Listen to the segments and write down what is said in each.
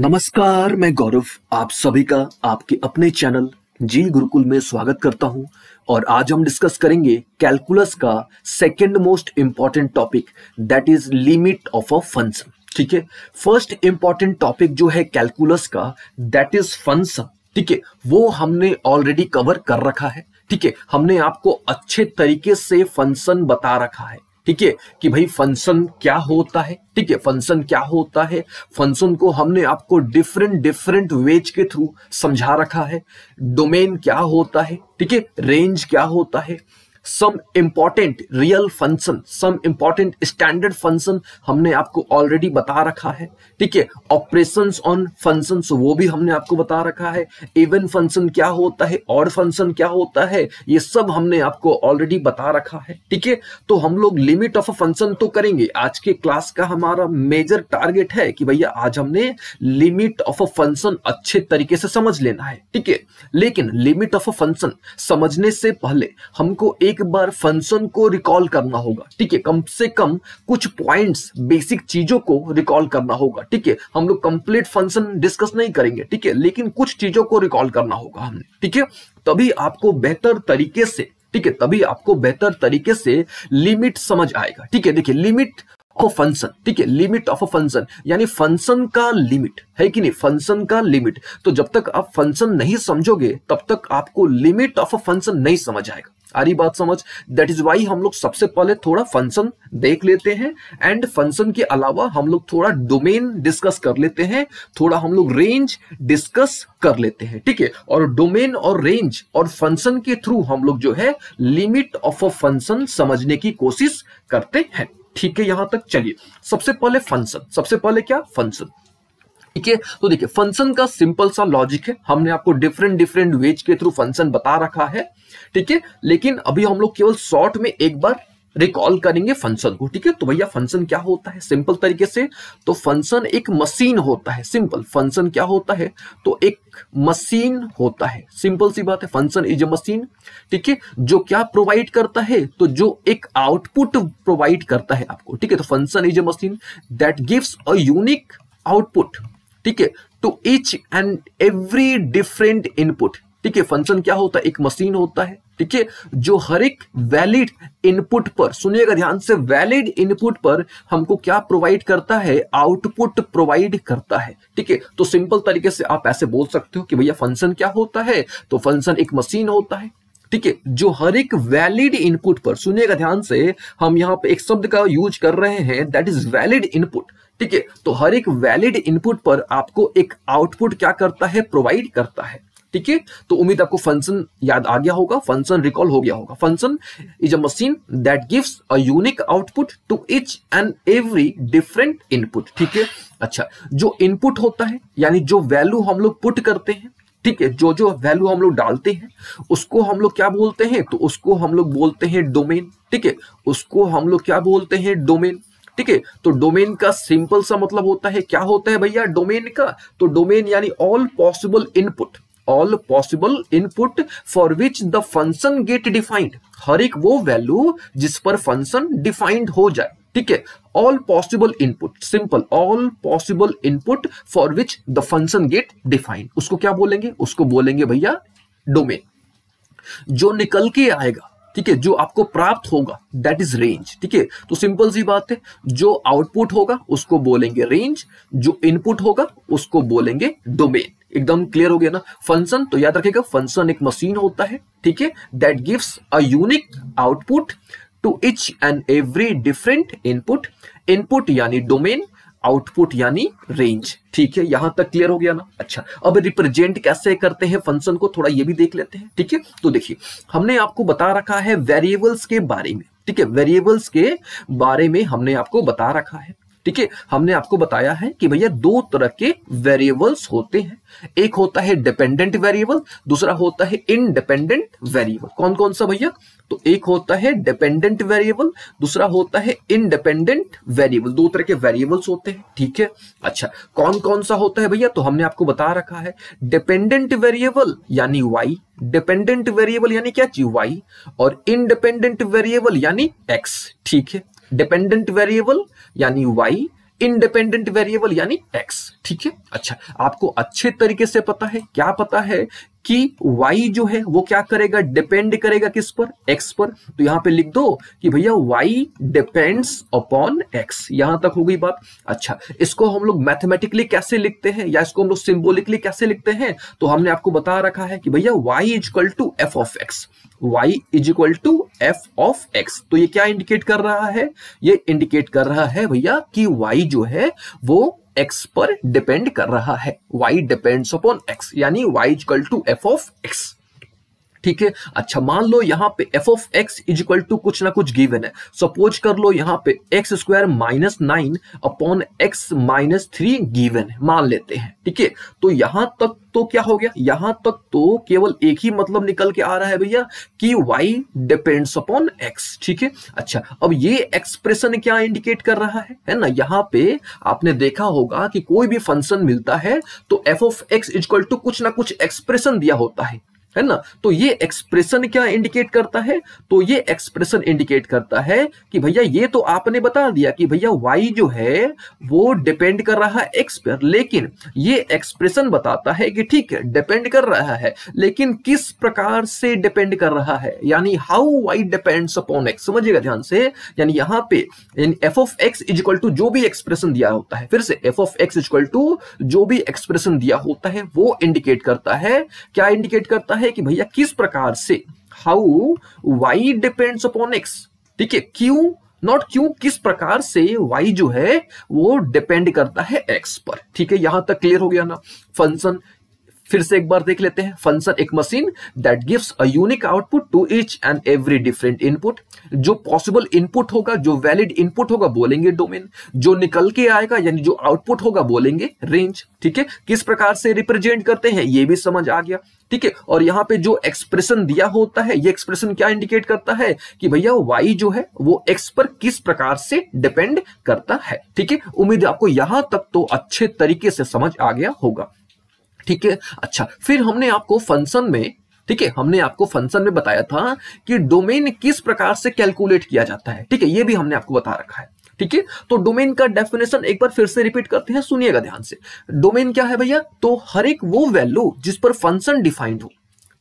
नमस्कार मैं गौरव आप सभी का आपके अपने चैनल जी गुरुकुल में स्वागत करता हूं और आज हम डिस्कस करेंगे कैलकुलस का second most important topic that is limit of a function ठीक है फर्स्ट इंपॉर्टेंट टॉपिक जो है कैलकुलस का दैट इज फंक्शन ठीक है वो हमने ऑलरेडी कवर कर रखा है ठीक है हमने आपको अच्छे तरीके से फंक्शन बता रखा है ठीक है कि भाई फंक्शन क्या होता है ठीक है फंक्शन क्या होता है फंक्शन को हमने आपको डिफरेंट डिफरेंट वेज के थ्रू समझा रखा है डोमेन क्या होता है ठीक है रेंज क्या होता है some important real function some important standard function हमने आपको ऑलरेडी बता रखा है ठीक है ऑपरेशन ऑन फंक्शन वो भी हमने आपको बता रखा है इवन फंक्शन क्या होता है और फंक्शन क्या होता है ये सब हमने आपको ऑलरेडी बता रखा है ठीक है तो हम लोग लिमिट ऑफ अ फंक्शन तो करेंगे आज के क्लास का हमारा मेजर टारगेट है कि भैया आज हमने लिमिट ऑफ अ फंक्शन अच्छे तरीके से समझ लेना है ठीक है लेकिन लिमिट ऑफ अ फंक्शन समझने से पहले हमको एक एक बार फंक्शन को रिकॉल करना होगा ठीक है कम से कम कुछ पॉइंट्स बेसिक चीजों को रिकॉल करना होगा ठीक है हम लोग कंप्लीट फंक्शन डिस्कस नहीं करेंगे ठीक है लेकिन कुछ चीजों को रिकॉल करना होगा हमने ठीक है तभी आपको बेहतर तरीके से ठीक है तभी आपको बेहतर तरीके से लिमिट समझ आएगा ठीक है देखिए लिमिट फंक्शन ठीक है लिमिट ऑफ अ फंक्शन यानी फंक्शन का लिमिट है कि नहीं फंक्शन का लिमिट तो जब तक आप फंक्शन नहीं समझोगे तब तक आपको लिमिट ऑफ अ फंक्शन नहीं समझ आएगा आ रही बात समझ दैट इज वाई हम लोग सबसे पहले थोड़ा फंक्शन देख लेते हैं एंड फंक्शन के अलावा हम लोग थोड़ा डोमेन डिस्कस कर लेते हैं थोड़ा हम लोग रेंज डिस्कस कर लेते हैं ठीक है और डोमेन और रेंज और फंक्शन के थ्रू हम लोग जो है लिमिट ऑफ अ फंक्शन समझने की कोशिश करते हैं ठीक है यहां तक चलिए सबसे पहले फंक्शन सबसे पहले क्या फंक्शन ठीक है तो देखिए फंक्शन का सिंपल सा लॉजिक है हमने आपको डिफरेंट डिफरेंट वेज के थ्रू फंक्शन बता रखा है ठीक है लेकिन अभी हम लोग केवल शॉर्ट में एक बार रिकॉल करेंगे फंक्शन को ठीक है तो भैया फंक्शन क्या होता है सिंपल तरीके से तो फंक्शन एक मशीन होता है सिंपल फंक्शन क्या होता है तो एक मशीन होता है सिंपल सी बात है फंक्शन इज ए मशीन ठीक है जो क्या प्रोवाइड करता है तो जो एक आउटपुट प्रोवाइड करता है आपको ठीक है तो function is a machine that gives a unique output ठीक है तो each and every different input ठीक है फंक्शन क्या होता है एक मशीन होता है ठीक है जो हर एक वैलिड इनपुट पर सुनिएगा ध्यान से वैलिड इनपुट पर हमको क्या प्रोवाइड करता है आउटपुट प्रोवाइड करता है ठीक है तो सिंपल तरीके से आप ऐसे बोल सकते हो कि भैया फंक्शन क्या होता है तो फंक्शन एक मशीन होता है ठीक है जो हर एक वैलिड इनपुट पर सुनिएगा ध्यान से हम यहाँ पे एक शब्द का यूज कर रहे हैं दैट इज वैलिड इनपुट ठीक है तो हर एक वैलिड इनपुट पर आपको एक आउटपुट क्या करता है प्रोवाइड करता है ठीक है तो उम्मीद आपको फंक्शन याद आ गया होगा फंक्शन रिकॉल हो गया होगा function is a machine that gives a unique output to each and every different input ठीक है अच्छा जो इनपुट होता है यानी जो वैल्यू हम लोग पुट करते हैं ठीक है जो जो वैल्यू हम लोग डालते हैं उसको हम लोग क्या बोलते हैं तो उसको हम लोग बोलते हैं डोमेन ठीक है उसको हम लोग क्या बोलते हैं डोमेन ठीक है तो डोमेन का सिंपल सा मतलब होता है क्या होता है भैया डोमेन का तो डोमेन यानी all possible input all possible input for which the function get defined हर एक वो वैल्यू जिस पर फंक्शन डिफाइंड हो जाए ठीक है all possible input simple all possible input for which the function get defined उसको क्या बोलेंगे उसको बोलेंगे भैया डोमेन जो निकल के आएगा ठीक है जो आपको प्राप्त होगा दैट इज रेंज ठीक है तो सिंपल सी बात है जो आउटपुट होगा उसको बोलेंगे रेंज जो इनपुट होगा उसको बोलेंगे डोमेन एकदम क्लियर हो गया ना फंक्शन तो याद रखेगा फंक्शन एक मशीन होता है ठीक है that gives a unique output to each and every different input input यानी डोमेन आउटपुट यानी रेंज ठीक है यहां तक क्लियर हो गया ना अच्छा अब रिप्रेजेंट कैसे करते हैं फंक्शन को थोड़ा ये भी देख लेते हैं ठीक है तो देखिए हमने आपको बता रखा है वेरिएबल्स के बारे में ठीक है वेरिएबल्स के बारे में हमने आपको बता रखा है ठीक है हमने आपको बताया है कि भैया दो तरह के वेरिएबल्स होते हैं एक होता है डिपेंडेंट वेरिएबल दूसरा होता है इनडिपेंडेंट वेरिएबल कौन कौन सा भैया तो एक होता है डिपेंडेंट वेरिएबल दूसरा होता है इनडिपेंडेंट वेरिएबल दो तरह के वेरिएबल्स होते हैं ठीक है अच्छा कौन कौन सा होता है भैया तो हमने आपको बता रखा है डिपेंडेंट वेरिएबल यानी वाई डिपेंडेंट वेरिएबल यानी क्या चीज वाई और इनडिपेंडेंट वेरिएबल यानी एक्स ठीक है डिपेंडेंट वेरिएबल यानी वाई इंडिपेंडेंट वेरिएबल यानी एक्स ठीक है अच्छा आपको अच्छे तरीके से पता है क्या पता है कि y जो है वो क्या करेगा डिपेंड करेगा किस पर x पर तो यहां पे लिख दो कि भैया y डिपेंड्स अपॉन x यहां तक हो गई बात अच्छा इसको हम लोग मैथमेटिकली कैसे लिखते हैं या इसको हम लोग सिंबोलिकली कैसे लिखते हैं तो हमने आपको बता रखा है कि भैया y is equal to f of x y is equal to f of x तो ये क्या इंडिकेट कर रहा है ये इंडिकेट कर रहा है भैया कि y जो है वो एक्स पर डिपेंड कर रहा है वाई डिपेंड्स अपॉन एक्स यानी y is equal to f of x ठीक है अच्छा मान लो यहाँ पे f of x is equal to कुछ ना कुछ गिवन है सपोज कर लो यहाँ पे x square minus nine upon x minus three given है मान लेते हैं ठीक है तो यहां तक तो क्या हो गया यहां तक तो केवल एक ही मतलब निकल के आ रहा है भैया कि y डिपेंड्स अपॉन x ठीक है अच्छा अब ये एक्सप्रेशन क्या इंडिकेट कर रहा है है ना यहाँ पे आपने देखा होगा कि कोई भी फंक्शन मिलता है तो f of x equal to कुछ ना कुछ एक्सप्रेशन दिया होता है है ना तो ये एक्सप्रेशन क्या इंडिकेट करता है तो ये एक्सप्रेशन इंडिकेट करता है कि भैया ये तो आपने बता दिया कि भैया वाई जो है वो डिपेंड कर रहा है एक्स पर लेकिन ये एक्सप्रेशन बताता है कि ठीक है डिपेंड कर रहा है लेकिन किस प्रकार से डिपेंड कर रहा है यानी how y depends upon x समझिएगा ध्यान से यानी यहां पे f of x is equal to जो भी एक्सप्रेशन दिया होता है फिर से f of x is equal to जो भी एक्सप्रेशन दिया होता है वो इंडिकेट करता है क्या इंडिकेट करता है है कि भैया किस प्रकार से how y depends upon x ठीक है क्यों नॉट क्यों किस प्रकार से वाई जो है वो डिपेंड करता है एक्स पर ठीक है यहां तक क्लियर हो गया ना फंक्शन फिर से एक बार देख लेते हैं फंक्शन एक मशीन that gives a unique output to each and every different input जो पॉसिबल इनपुट होगा जो वैलिड इनपुट होगा बोलेंगे डोमेन जो निकल के आएगा यानी जो आउटपुट होगा बोलेंगे रेंज ठीक है किस प्रकार से रिप्रेजेंट करते हैं ये भी समझ आ गया ठीक है और यहाँ पे जो एक्सप्रेशन दिया होता है ये एक्सप्रेशन क्या इंडिकेट करता है कि भैया वाई जो है वो एक्स पर किस प्रकार से डिपेंड करता है ठीक है उम्मीद आपको यहां तक तो अच्छे तरीके से समझ आ गया होगा ठीक है अच्छा फिर हमने आपको फंक्शन में ठीक है हमने आपको फंक्शन में बताया था कि डोमेन किस प्रकार से कैलकुलेट किया जाता है ठीक है ये भी हमने आपको बता रखा है ठीक है तो डोमेन का डेफिनेशन एक बार फिर से रिपीट करते हैं सुनिएगा ध्यान से डोमेन क्या है भैया तो हर एक वो वैल्यू जिस पर फंक्शन डिफाइंड हो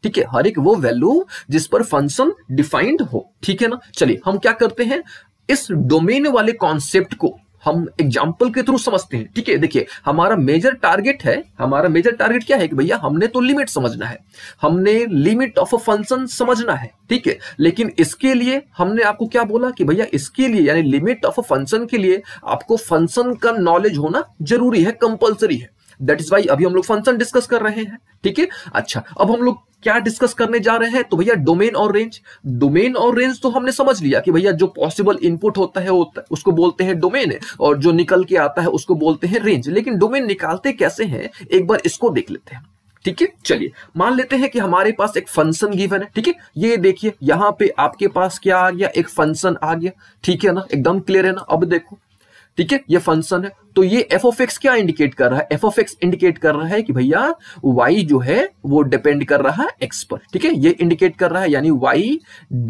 ठीक है हर एक वो वैल्यू जिस पर फंक्शन डिफाइंड हो ठीक है ना चलिए हम क्या करते हैं इस डोमेन वाले कॉन्सेप्ट को हम एग्जाम्पल के थ्रू समझते हैं ठीक है देखिए हमारा मेजर टारगेट है हमारा मेजर टारगेट क्या है कि भैया हमने तो लिमिट समझना है हमने लिमिट ऑफ अ फंक्शन समझना है ठीक है लेकिन इसके लिए हमने आपको क्या बोला कि भैया इसके लिए यानी लिमिट ऑफ अ फंक्शन के लिए आपको फंक्शन का नॉलेज होना जरूरी है कंपल्सरी है दैट इज वाई अभी हम लोग फंक्शन डिस्कस कर रहे हैं ठीक है अच्छा अब हम लोग क्या डिस्कस करने जा रहे हैं तो भैया डोमेन और रेंज डोमेन और रेंज तो हमने समझ लिया कि भैया जो पॉसिबल इनपुट होता है होता है उसको बोलते हैं डोमेन और जो निकल के आता है उसको बोलते हैं रेंज लेकिन डोमेन निकालते कैसे हैं एक बार इसको देख लेते हैं ठीक है चलिए मान लेते हैं कि हमारे पास एक फंक्शन गिवन है ठीक है ये देखिए यहां पे आपके पास क्या आ गया एक फंक्शन आ गया ठीक है ना एकदम क्लियर है ना अब देखो ठीक है ये फंक्शन है तो ये एफ ऑफ एक्स क्या इंडिकेट कर रहा है एफ ऑफ एक्स इंडिकेट कर रहा है कि भैया वाई जो है वो डिपेंड कर रहा है एक्स पर ठीक है ये इंडिकेट कर रहा है यानी वाई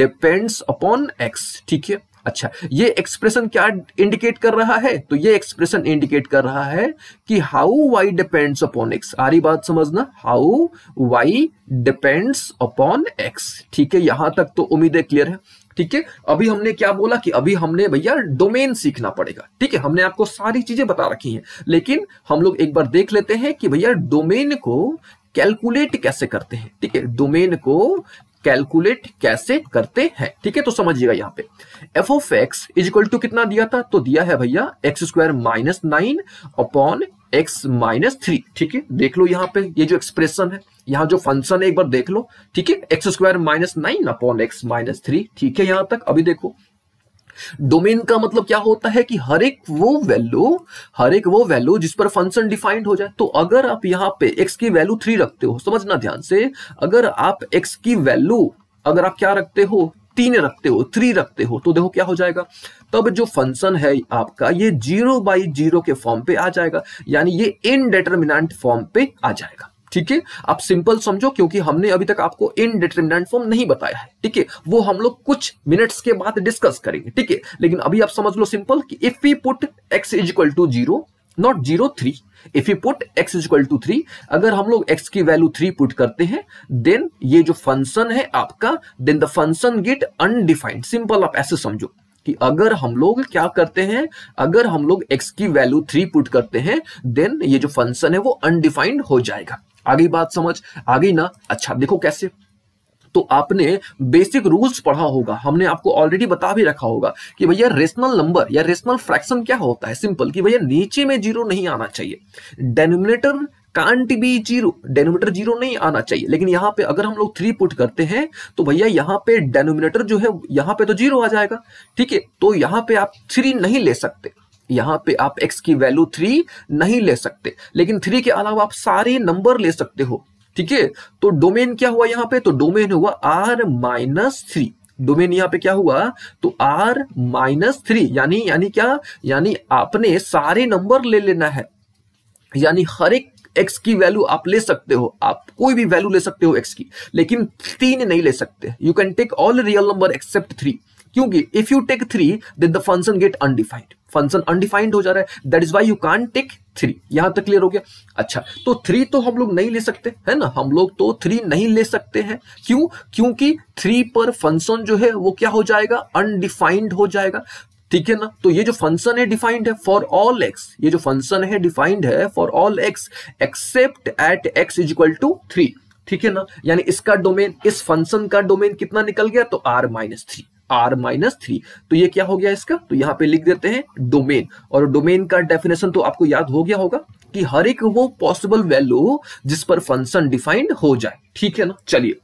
डिपेंड्स अपॉन एक्स ठीक है अच्छा ये एक्सप्रेशन क्या इंडिकेट कर रहा है तो ये एक्सप्रेशन इंडिकेट कर रहा है कि how y depends upon x आ रही बात समझना how y depends upon x ठीक है यहां तक तो उम्मीदें क्लियर है ठीक है अभी हमने क्या बोला कि अभी हमने भैया डोमेन सीखना पड़ेगा ठीक है हमने आपको सारी चीजें बता रखी हैं लेकिन हम लोग एक बार देख लेते हैं कि भैया डोमेन को कैलकुलेट कैसे करते हैं ठीक है डोमेन को कैलकुलेट कैसे करते हैं ठीक है तो समझिएगा यहाँ पे f of x is equal to कितना दिया था तो दिया है भैया x square minus nine upon x minus three ठीक है देख लो यहाँ पे ये जो एक्सप्रेशन है यहाँ जो फंक्शन है एक बार देख लो ठीक है x square minus nine upon x minus three ठीक है यहां तक अभी देखो डोमेन का मतलब क्या होता है कि हर एक वो वैल्यू हर एक वो वैल्यू जिस पर फंक्शन डिफाइंड हो जाए तो अगर आप यहाँ पे एक्स की वैल्यू थ्री रखते हो समझना ध्यान से अगर आप एक्स की वैल्यू अगर आप क्या रखते हो तीन रखते हो थ्री रखते हो तो देखो क्या हो जाएगा तब जो फंक्शन है आपका ये जीरो बाई जीरो के फॉर्म पे आ जाएगा यानी ये इनडिटर्मिनेंट फॉर्म पे आ जाएगा ठीक है आप सिंपल समझो क्योंकि हमने अभी तक आपको इनडिटर्मिनेंट फॉर्म नहीं बताया है ठीक है वो हम लोग कुछ मिनट्स के बाद डिस्कस करेंगे ठीक है लेकिन अभी आप समझ लो सिंपल कि if we put x is equal to zero not zero three if you put x is equal to three अगर हम लोग x की वैल्यू थ्री पुट करते हैं देन ये जो फंक्शन है आपका then the function get undefined simple आप ऐसे समझो कि अगर हम लोग क्या करते हैं अगर हम लोग x की वैल्यू थ्री पुट करते हैं देन ये जो फंक्शन है वो अनडिफाइंड हो जाएगा आगे बात समझ आगे ना अच्छा देखो कैसे तो आपने बेसिक रूल्स पढ़ा होगा हमने आपको ऑलरेडी बता भी रखा होगा कि भैया रेशनल नंबर या रेशनल फ्रैक्शन क्या होता है सिंपल कि भैया नीचे में जीरो नहीं आना चाहिए denominator can't be zero denominator zero नहीं आना चाहिए लेकिन यहाँ पे अगर हम लोग थ्री पुट करते हैं तो भैया यहाँ पे डेनोमिनेटर जो है यहाँ पे तो जीरो आ जाएगा ठीक है तो यहाँ पे आप थ्री नहीं ले सकते यहाँ पे आप x की वैल्यू थ्री नहीं ले सकते लेकिन थ्री के अलावा आप सारे नंबर ले सकते हो ठीक है तो डोमेन क्या हुआ यहाँ पे तो डोमेन हुआ आर माइनस थ्री डोमेन यहाँ पे क्या हुआ तो आर माइनस थ्री यानी यानी क्या यानी आपने सारे नंबर ले लेना है यानी हर एक एक्स की वैल्यू आप ले सकते हो आप कोई भी वैल्यू ले सकते हो एक्स की लेकिन तीन नहीं ले सकते you can take all real number except three क्योंकि if you take three then the function get undefined function undefined हो जा रहा है that is why you can't take three यहां तक क्लियर हो गया अच्छा तो थ्री तो हम लोग नहीं ले सकते है ना हम लोग तो थ्री नहीं ले सकते हैं क्यों क्योंकि थ्री पर फंक्शन जो है वो क्या हो जाएगा अनडिफाइंड हो जाएगा ठीक है ना तो ये जो फंक्शन है डिफाइंड है फॉर ऑल एक्स ये जो फंक्शन है डिफाइंड है for all x except at x is equal to three ठीक है ना यानी इसका डोमेन इस फंक्शन का डोमेन कितना निकल गया तो R minus three R minus three तो ये क्या हो गया इसका तो यहाँ पे लिख देते हैं डोमेन और डोमेन का डेफिनेशन तो आपको याद हो गया होगा कि हर एक वो पॉसिबल वैल्यू जिस पर फंक्शन डिफाइंड हो जाए ठीक है ना चलिए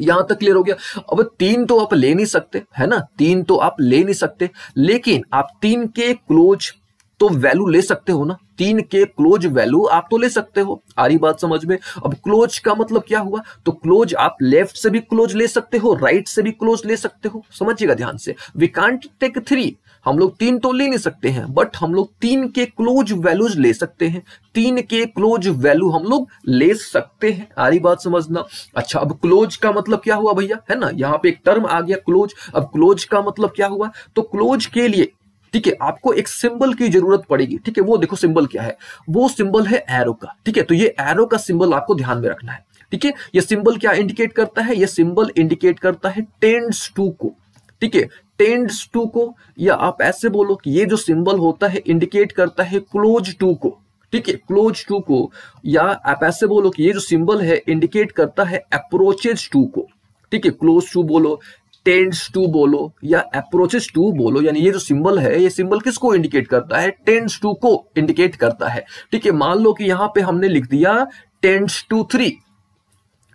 यहां तक क्लियर हो गया अब तीन तो आप ले नहीं सकते है ना तीन तो आप ले नहीं सकते लेकिन आप तीन के क्लोज तो वैल्यू ले सकते हो ना तीन के क्लोज वैल्यू आप तो ले सकते हो आ रही बात समझ में अब क्लोज का मतलब क्या हुआ तो क्लोज आप लेफ्ट से भी क्लोज ले सकते हो राइट से भी क्लोज ले सकते हो समझिएगा ध्यान से वी कांट टेक थ्री हम लोग तीन तो ले नहीं सकते हैं बट हम लोग तीन के क्लोज वैल्यूज ले सकते हैं तीन के क्लोज वैल्यू हम लोग ले सकते हैं आ रही बात समझना अच्छा अब क्लोज का मतलब क्या हुआ भैया है ना यहाँ पे एक टर्म आ गया क्लोज अब क्लोज का मतलब क्या हुआ तो क्लोज के लिए ठीक है आपको एक सिंबल की जरूरत पड़ेगी ठीक है वो देखो सिंबल क्या है वो सिंबल है एरो का ठीक है तो ये एरो का सिंबल आपको ध्यान में रखना है ठीक है ये सिंबल क्या इंडिकेट करता है ये सिंबल इंडिकेट करता है टेंड्स टू को ठीक है टेंड्स टू को या आप ऐसे बोलो कि ये जो सिंबल होता है इंडिकेट करता है क्लोज टू को ठीक है क्लोज टू को या आप ऐसे बोलो कि ये जो सिंबल है इंडिकेट करता है अप्रोचेज टू को ठीक है क्लोज टू बोलो टेंड्स टू बोलो या अप्रोचेस टू बोलो यानी ये जो सिंबल है ये सिंबल किसको इंडिकेट करता है टेंड्स टू को इंडिकेट करता है ठीक है मान लो कि यहां पे हमने लिख दिया टेंड्स टू थ्री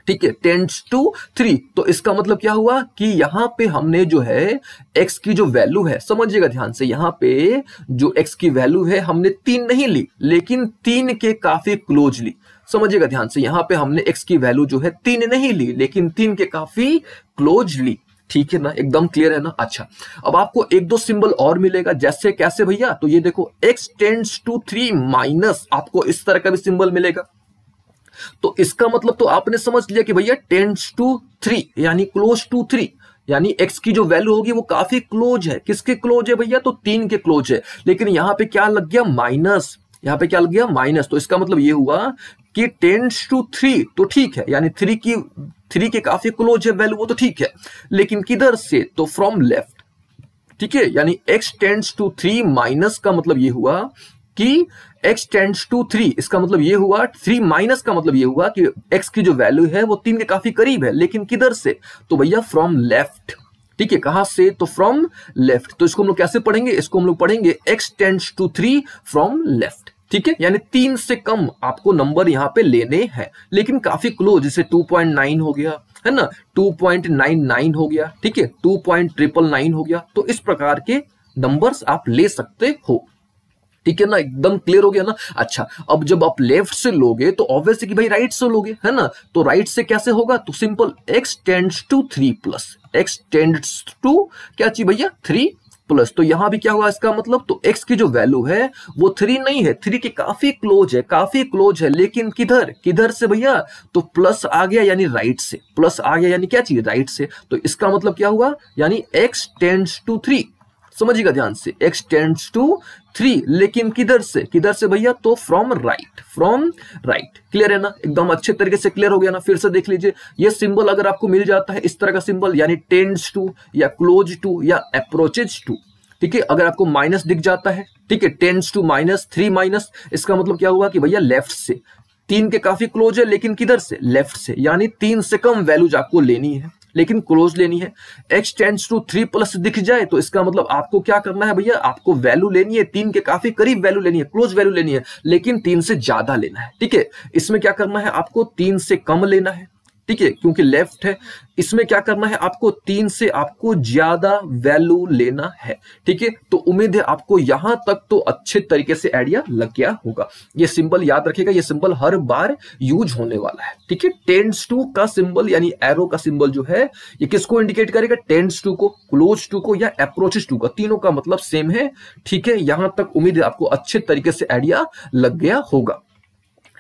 ठीक है टेंस टू थ्री तो इसका मतलब क्या हुआ कि यहां पे हमने जो है एक्स की जो वैल्यू है समझिएगा ध्यान से यहाँ पे जो एक्स की वैल्यू है हमने तीन नहीं ली लेकिन तीन के काफी क्लोज ली समझिएगा ध्यान से यहाँ पे हमने एक्स की वैल्यू जो है तीन नहीं ली लेकिन तीन के काफी क्लोज ली ठीक है ना एकदम क्लियर है ना अच्छा अब आपको एक दो सिंबल और मिलेगा जैसे कैसे भैया तो ये देखो x tends to three minus आपको इस तरह का भी सिंबल मिलेगा तो इसका मतलब तो आपने समझ लिया कि भैया टेंड्स टू थ्री यानी क्लोज टू थ्री यानी x की जो वैल्यू होगी वो काफी क्लोज है किसके क्लोज है भैया तो तीन के क्लोज है लेकिन यहाँ पे क्या लग गया माइनस यहाँ पे क्या लग गया माइनस तो इसका मतलब ये हुआ कि टेंस टू थ्री तो ठीक है यानी थ्री की थ्री के काफी क्लोज है वैल्यू वो तो ठीक है लेकिन किधर से तो फ्रॉम लेफ्ट ठीक है यानी x tends to three minus का मतलब ये हुआ कि x टेंड्स टू थ्री इसका मतलब ये हुआ थ्री माइनस का मतलब ये हुआ कि x की जो वैल्यू है वो तीन के काफी करीब है लेकिन किधर से तो भैया फ्रॉम लेफ्ट ठीक है कहां से तो फ्रॉम लेफ्ट तो इसको हम लोग कैसे पढ़ेंगे इसको हम लोग पढ़ेंगे x tends to three from left ठीक है यानी तीन से कम आपको नंबर यहाँ पे लेने हैं लेकिन काफी क्लोज जैसे 2.9 हो गया है ना 2.99 हो गया ठीक है टू पॉइंट ट्रिपल नाइन हो गया तो इस प्रकार के नंबर्स आप ले सकते हो ठीक है ना एकदम क्लियर हो गया ना अच्छा अब जब आप लेफ्ट से लोगे तो ऑब्वियस कि भाई राइट से लोगे है ना तो राइट से कैसे होगा तो simple x tends to three plus x tends to क्या चीज भैया थ्री प्लस तो यहां भी क्या हुआ इसका मतलब तो एक्स की जो वैल्यू है वो थ्री नहीं है थ्री के काफी क्लोज है काफी क्लोज है लेकिन किधर किधर से भैया तो प्लस आ गया यानी राइट से प्लस आ गया यानी क्या चाहिए राइट से तो इसका मतलब क्या हुआ यानी एक्स टेंड्स टू थ्री समझिएगा ध्यान से एक्स टेंड्स टू थ्री लेकिन किधर से किधर से भैया तो from right from right clear है ना एकदम अच्छे तरीके से क्लियर हो गया ना फिर से देख लीजिए ये सिंबल अगर आपको मिल जाता है इस तरह का सिंबल यानी टेंड्स टू या क्लोज टू या अप्रोचेज टू ठीक है अगर आपको माइनस दिख जाता है ठीक है tends to minus three minus इसका मतलब क्या हुआ कि भैया लेफ्ट से तीन के काफी क्लोज है लेकिन किधर से लेफ्ट से यानी तीन से कम वैल्यूज आपको लेनी है लेकिन क्लोज लेनी है x tends to three plus दिख जाए तो इसका मतलब आपको क्या करना है भैया आपको वैल्यू लेनी है तीन के काफी करीब वैल्यू लेनी है क्लोज वैल्यू लेनी है लेकिन तीन से ज्यादा लेना है ठीक है इसमें क्या करना है आपको तीन से कम लेना है ठीक है क्योंकि लेफ्ट है इसमें क्या करना है आपको तीन से आपको ज्यादा वैल्यू लेना है ठीक है तो उम्मीद है आपको यहां तक तो अच्छे तरीके से आइडिया लग गया होगा ये सिंबल याद रखेगा ये सिंबल हर बार यूज होने वाला है ठीक है टेंस टू का सिंबल यानी एरो का सिंबल जो है ये किसको इंडिकेट करेगा टेंस टू को क्लोज टू को या अप्रोचेस टू का तीनों का मतलब सेम है ठीक है यहां तक उम्मीद है आपको अच्छे तरीके से आइडिया लग गया होगा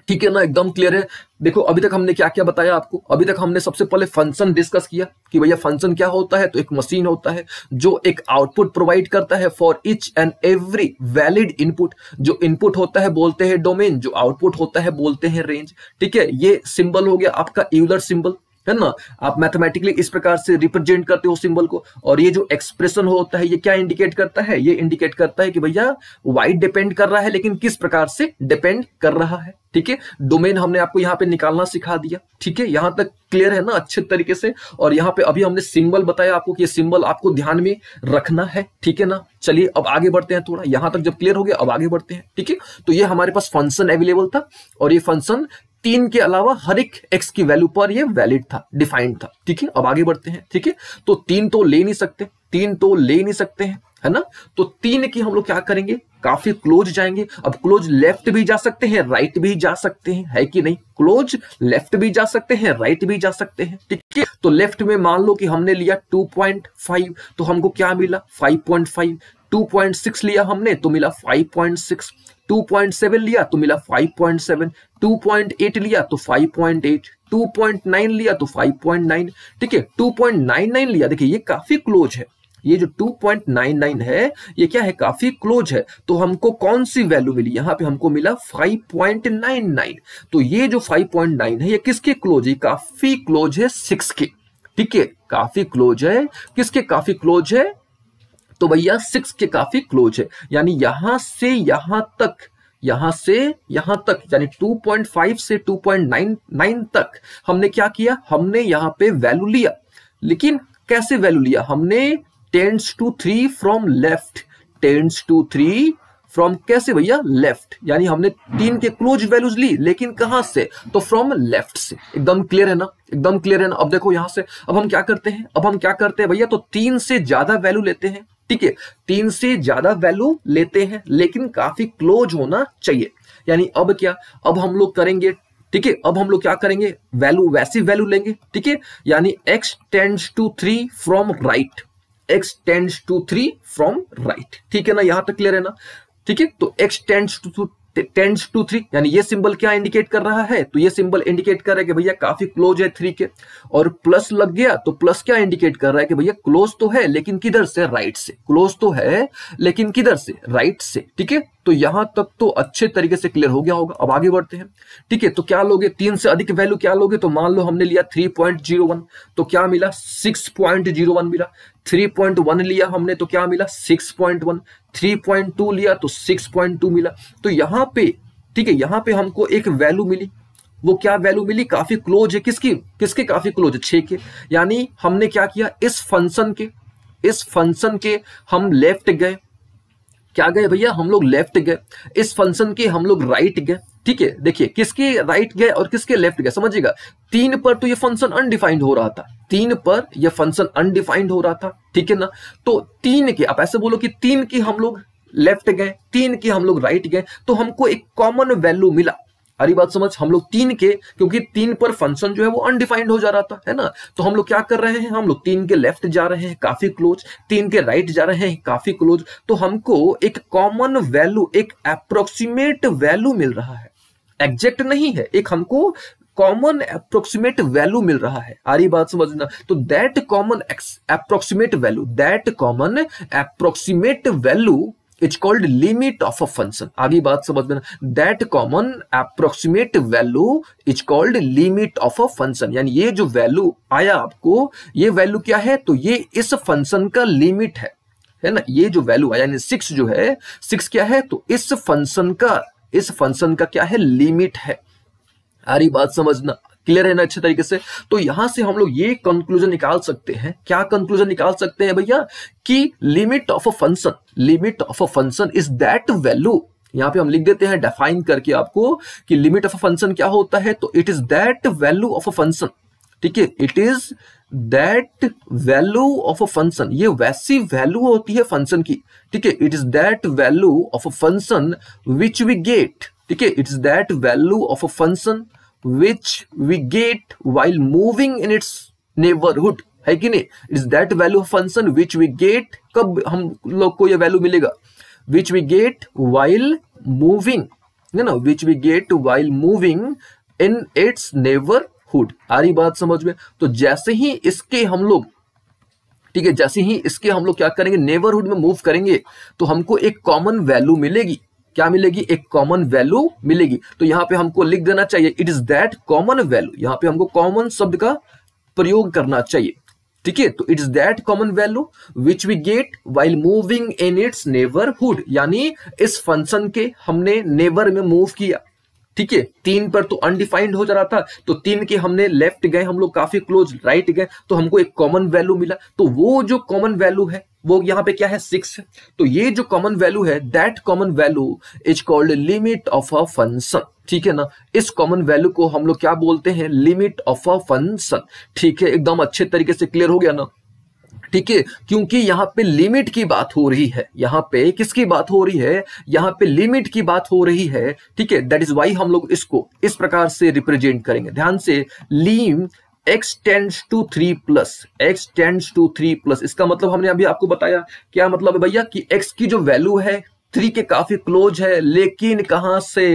ठीक है ना एकदम क्लियर है देखो अभी तक हमने क्या क्या बताया आपको अभी तक हमने सबसे पहले फंक्शन डिस्कस किया कि भैया फंक्शन क्या होता है तो एक मशीन होता है जो एक आउटपुट प्रोवाइड करता है for each and every valid input जो इनपुट होता है बोलते हैं डोमेन जो आउटपुट होता है बोलते हैं रेंज ठीक है ये सिंबल हो गया आपका यूलर सिंबल है ना आप मैथमेटिकली इस प्रकार से रिप्रेजेंट करते हो सिंबल को और ये जो एक्सप्रेशन होता है ये क्या इंडिकेट करता है ये इंडिकेट करता है कि भैया वाइट डिपेंड कर रहा है लेकिन किस प्रकार से डिपेंड कर रहा है ठीक है डोमेन हमने आपको यहाँ पे निकालना सिखा दिया ठीक है यहाँ तक क्लियर है ना अच्छे तरीके से और यहाँ पे अभी हमने सिंबल बताया आपको कि ये सिंबल आपको ध्यान में रखना है ठीक है ना चलिए अब आगे बढ़ते हैं थोड़ा यहाँ तक जब क्लियर हो गया अब आगे बढ़ते हैं ठीक है तो ये हमारे पास फंक्शन अवेलेबल था और ये फंक्शन तीन के अलावा हर एक एक्स की वैल्यू पर ये वैलिड था डिफाइंड था ठीक है अब आगे बढ़ते हैं ठीक है तो तीन तो ले नहीं सकते तीन तो ले नहीं सकते हैं है ना तो तीन की हम लोग क्या करेंगे काफी क्लोज जाएंगे अब क्लोज लेफ्ट भी जा सकते हैं राइट भी जा सकते हैं है कि नहीं क्लोज लेफ्ट भी जा सकते हैं राइट भी जा सकते हैं ठीक है तो लेफ्ट में मान लो कि हमने लिया 2.5 तो हमको क्या मिला 5.5 2.6 लिया हमने तो मिला 5.6 2.7 लिया तो मिला 5.7 2.8 लिया तो 5.8 2.9 लिया तो 5.9 ठीक है 2.99 लिया देखिए ये काफी क्लोज है ये जो 2.99 है ये क्या है काफी क्लोज है तो हमको कौन सी वैल्यू मिली यहाँ पे हमको मिला 5.99 तो ये जो 5.9 है ये किसके क्लोज है काफी क्लोज है सिक्स के ठीक है काफी क्लोज है किसके काफी क्लोज है तो भैया सिक्स के काफी क्लोज है यानी यहां से यहां तक यहां से यहां तक यानी 2.5 से 2.99 तक हमने क्या किया हमने यहां पे वैल्यू लिया लेकिन कैसे वैल्यू लिया हमने tends to three from left tends to three from कैसे भैया लेफ्ट यानी हमने तीन के क्लोज वैल्यूज ली लेकिन कहां से तो फ्रॉम लेफ्ट से एकदम क्लियर है ना एकदम क्लियर है ना अब देखो यहां से अब हम क्या करते हैं अब हम क्या करते हैं भैया तो तीन से ज्यादा वैल्यू लेते हैं ठीक है तीन से ज्यादा वैल्यू लेते हैं लेकिन काफी क्लोज होना चाहिए यानी अब क्या अब हम लोग करेंगे ठीक है अब हम लोग क्या करेंगे वैल्यू वैसी वैल्यू लेंगे ठीक है यानी x tends to three from right x tends to three from right ठीक है ना यहां तक क्लियर है ना ठीक है तो x tends to tends to three यानी ये सिंबल क्या इंडिकेट कर रहा है तो ये सिंबल इंडिकेट कर रहा है कि भैया काफी क्लोज है थ्री के और प्लस लग गया तो प्लस क्या इंडिकेट कर रहा है कि भैया क्लोज तो है लेकिन किधर से राइट से क्लोज तो है लेकिन किधर से राइट से ठीक है तो यहां तक तो अच्छे तरीके से क्लियर हो गया होगा अब आगे बढ़ते हैं ठीक है तो क्या लोगे तीन से अधिक वैल्यू क्या लोगे तो मान लो हमने लिया 3.01 तो क्या मिला 6.01 मिला 3.1 लिया हमने तो क्या मिला 6.1 3.2 लिया तो 6.2 मिला तो यहाँ पे ठीक है यहाँ पे हमको एक वैल्यू मिली वो क्या वैल्यू मिली काफी क्लोज है किसकी किसके काफी क्लोज है छः के यानी हमने क्या किया इस फंक्शन के इस फंक्शन के हम लेफ्ट गए क्या गए भैया हम लोग लेफ्ट गए इस फंक्शन के हम लोग राइट गए ठीक है देखिए किसके राइट गए और किसके लेफ्ट गए समझिएगा तीन पर तो ये फंक्शन अनडिफाइंड हो रहा था तीन पर यह फंक्शन अनडिफाइंड हो रहा था ठीक है ना तो तीन के आप ऐसे बोलो कि तीन की हम लोग लेफ्ट गए तीन की हम लोग राइट गए तो हमको एक कॉमन वैल्यू मिला अरी बात समझ हम लोग तीन के क्योंकि तीन पर फंक्शन जो है वो अनडिफाइंड हो जा रहा था है ना तो हम लोग क्या कर रहे हैं हम लोग तीन के लेफ्ट जा रहे हैं काफी क्लोज तीन के राइट जा रहे हैं काफी क्लोज तो हमको एक कॉमन वैल्यू एक अप्रोक्सीमेट वैल्यू मिल रहा है एग्जैक्ट नहीं है एक हमको कॉमन अप्रोक्सीमेट वैल्यू मिल रहा है आ रही बात समझना तो that common approximate value that common approximate value it's called limit of a function आगे बात समझ में that common approximate value is called limit of a function यानी ये जो वैल्यू आया आपको ये वैल्यू क्या है तो ये इस फंक्शन का लिमिट है है ना ये जो वैल्यू आया यानी सिक्स जो है सिक्स क्या है तो इस फंक्शन का इस फंक्शन का क्या है लिमिट है सारी बात समझना क्लियर है ना अच्छे तरीके से तो यहां से हम लोग ये कंक्लूजन निकाल सकते हैं क्या कंक्लूजन निकाल सकते हैं भैया कि limit of a function limit of a function is that value यहाँ पे हम लिख देते हैं डिफाइन करके आपको कि लिमिट ऑफ अ फंक्शन क्या होता है तो it is that value of a function ठीक है it is that value of a function ये वैसी वैल्यू होती है फंक्शन की ठीक है it is that value of a function which we get ठीक है it's that value of a function which we get while moving in its neighbourhood है कि नहीं it's that value of function which we get कब हम लोग को यह वैल्यू मिलेगा which we get while moving है ना which we get while moving in its neighbourhood आ रही बात समझ में तो जैसे ही इसके हम लोग ठीक है जैसे ही इसके हम लोग क्या करेंगे नेबरहुड में मूव करेंगे तो हमको एक कॉमन वैल्यू मिलेगी क्या मिलेगी एक कॉमन वैल्यू मिलेगी तो यहाँ पे हमको लिख देना चाहिए it is that common value यहाँ पे हमको कॉमन शब्द का प्रयोग करना चाहिए ठीक है तो it is that common value which we get while moving in its neighbourhood यानी इस फंक्शन के हमने नेबर में मूव किया ठीक है तीन पर तो अनडिफाइंड हो जा रहा था तो तीन के हमने लेफ्ट गए हम लोग काफी क्लोज राइट गए तो हमको एक कॉमन वैल्यू मिला तो वो जो कॉमन वैल्यू है वो यहाँ पे क्या है सिक्स तो ये जो कॉमन वैल्यू है that common value is called limit of a function ठीक है ना इस कॉमन वैल्यू को हम लोग क्या बोलते हैं लिमिट ऑफ अ फंक्शन ठीक है एकदम अच्छे तरीके से क्लियर हो गया ना ठीक है क्योंकि यहाँ पे लिमिट की बात हो रही है यहाँ पे किसकी बात हो रही है यहाँ पे लिमिट की बात हो रही है ठीक है दैट इज वाई हम लोग इसको इस प्रकार से रिप्रेजेंट करेंगे ध्यान से lim x tends to three plus x tends to three plus इसका मतलब हमने अभी आपको बताया क्या मतलब है भैया कि x की जो वैल्यू है थ्री के काफी क्लोज है लेकिन कहां से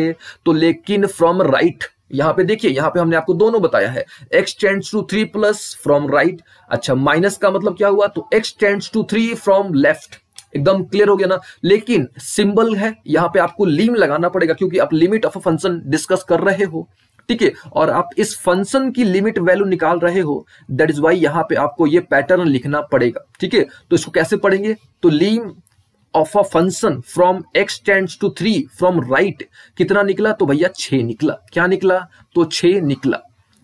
तो लेकिन फ्रॉम राइट यहां पे देखिए यहां पे हमने आपको दोनों बताया है x tends to three plus from right अच्छा माइनस का मतलब क्या हुआ तो x tends to three from left एकदम क्लियर हो गया ना लेकिन सिंबल है यहां पे आपको लीम लगाना पड़ेगा क्योंकि आप limit of a function discuss कर रहे हो ठीक है और आप इस फंक्शन की लिमिट वैल्यू निकाल रहे हो दैट इज वाई यहां पे आपको ये पैटर्न लिखना पड़ेगा ठीक है तो इसको कैसे पढ़ेंगे तो lim of a function from x tends to three from right कितना निकला तो भैया छः निकला क्या निकला तो छः निकला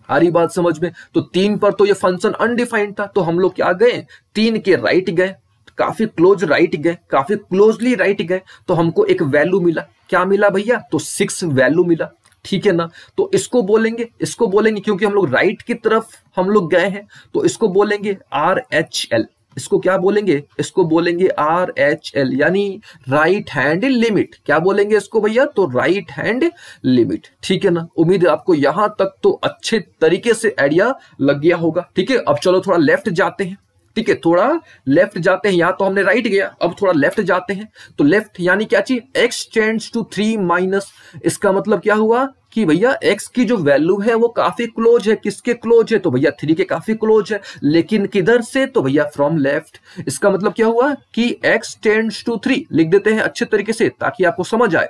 आ बात समझ में तो तीन पर तो ये फंक्शन अनडिफाइंड था तो हम लोग क्या गए तीन के राइट गए काफी क्लोज राइट गए काफी क्लोजली राइट गए तो हमको एक वैल्यू मिला क्या मिला भैया तो सिक्स वैल्यू मिला ठीक है ना तो इसको बोलेंगे इसको बोलेंगे क्योंकि हम लोग राइट की तरफ हम लोग गए हैं तो इसको बोलेंगे आर एच एल इसको क्या बोलेंगे इसको बोलेंगे आर एच एल यानी राइट हैंड लिमिट क्या बोलेंगे इसको भैया तो राइट हैंड लिमिट ठीक है ना उम्मीद है आपको यहां तक तो अच्छे तरीके से आइडिया लग गया होगा ठीक है अब चलो थोड़ा लेफ्ट जाते हैं ठीक है थोड़ा लेफ्ट जाते हैं यहां तो हमने राइट गया अब थोड़ा लेफ्ट जाते हैं तो लेफ्ट यानी क्या चीज x tends to three minus इसका मतलब क्या हुआ कि भैया x की जो वैल्यू है वो काफी क्लोज है किसके क्लोज है तो भैया थ्री के काफी क्लोज है लेकिन किधर से तो भैया फ्रॉम लेफ्ट इसका मतलब क्या हुआ कि x टेंड्स टू थ्री लिख देते हैं अच्छे तरीके से ताकि आपको समझ आए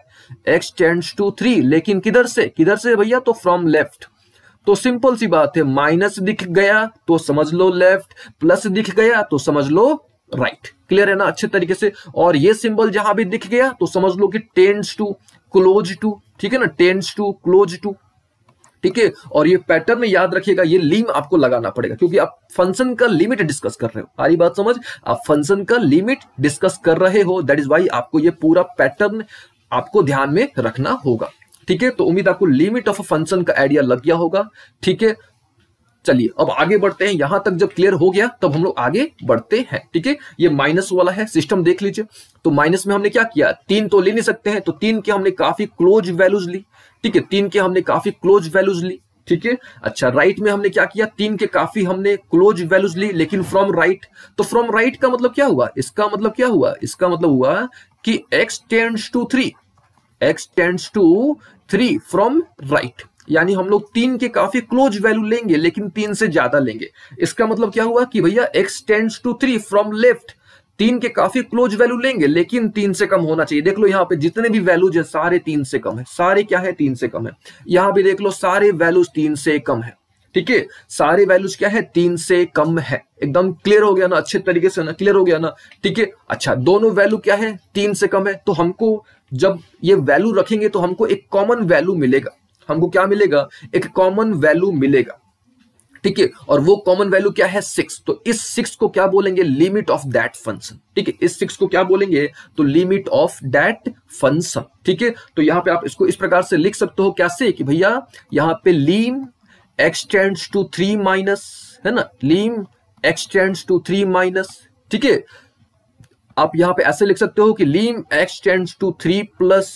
x टेंड्स टू थ्री लेकिन किधर से किधर से भैया तो फ्रॉम लेफ्ट तो सिंपल सी बात है माइनस दिख गया तो समझ लो लेफ्ट प्लस दिख गया तो समझ लो राइट right. क्लियर है ना अच्छे तरीके से और ये सिंबल जहां भी दिख गया तो समझ लो कि टेंस टू क्लोज टू ठीक है ना टेंस टू क्लोज टू ठीक है और ये पैटर्न में याद रखिएगा ये लिम आपको लगाना पड़ेगा क्योंकि आप फंक्शन का लिमिट डिस्कस कर रहे हो सारी बात समझ आप फंक्शन का लिमिट डिस्कस कर रहे हो दैट इज वाई आपको ये पूरा पैटर्न आपको ध्यान में रखना होगा ठीक है तो उम्मीद आपको लिमिट ऑफ अ फंक्शन का आइडिया लग गया होगा ठीक है चलिए अब आगे बढ़ते हैं यहां तक जब क्लियर हो गया तब हम लोग आगे बढ़ते हैं ठीक है ये माइनस वाला है सिस्टम देख लीजिए तो माइनस में हमने क्या किया तीन तो ले नहीं सकते हैं तो तीन के हमने काफी क्लोज वैल्यूज ली ठीक है तीन के हमने काफी क्लोज वैल्यूज ली ठीक है अच्छा राइट में हमने क्या किया तीन के काफी हमने क्लोज वैल्यूज ली लेकिन फ्रॉम राइट तो फ्रॉम राइट का मतलब क्या हुआ इसका मतलब क्या हुआ इसका मतलब हुआ कि x tends to three x tends to three from right यानी हम लोग तीन के काफी क्लोज वैल्यू लेंगे लेकिन तीन से ज्यादा लेंगे इसका मतलब क्या हुआ कि भैया x tends to three from left तीन के काफी क्लोज वैल्यू लेंगे लेकिन तीन से कम होना चाहिए देख लो यहाँ पे जितने भी वैल्यूज है सारे तीन से कम है सारे क्या है तीन से कम है यहां भी देख लो सारे वैल्यूज तीन से कम है ठीक है सारे वैल्यूज क्या है तीन से कम है एकदम क्लियर हो गया ना अच्छे तरीके से ना क्लियर हो गया ना ठीक है अच्छा दोनों वैल्यू क्या है तीन से कम है तो हमको जब ये वैल्यू रखेंगे तो हमको एक कॉमन वैल्यू मिलेगा हमको क्या मिलेगा एक कॉमन वैल्यू मिलेगा ठीक है और वो कॉमन वैल्यू क्या है सिक्स तो इस सिक्स को क्या बोलेंगे लिमिट ऑफ दैट फंक्शन ठीक है इस सिक्स को क्या बोलेंगे तो लिमिट ऑफ दैट फंक्शन ठीक है तो यहां पे आप इसको इस प्रकार से लिख सकते हो कैसे कि भैया यहां पे लीम एक्स टू थ्री माइनस है ना लीम एक्सटेंड्स टू थ्री माइनस ठीक है आप यहां पे ऐसे लिख सकते हो कि लीम एक्स टू थ्री प्लस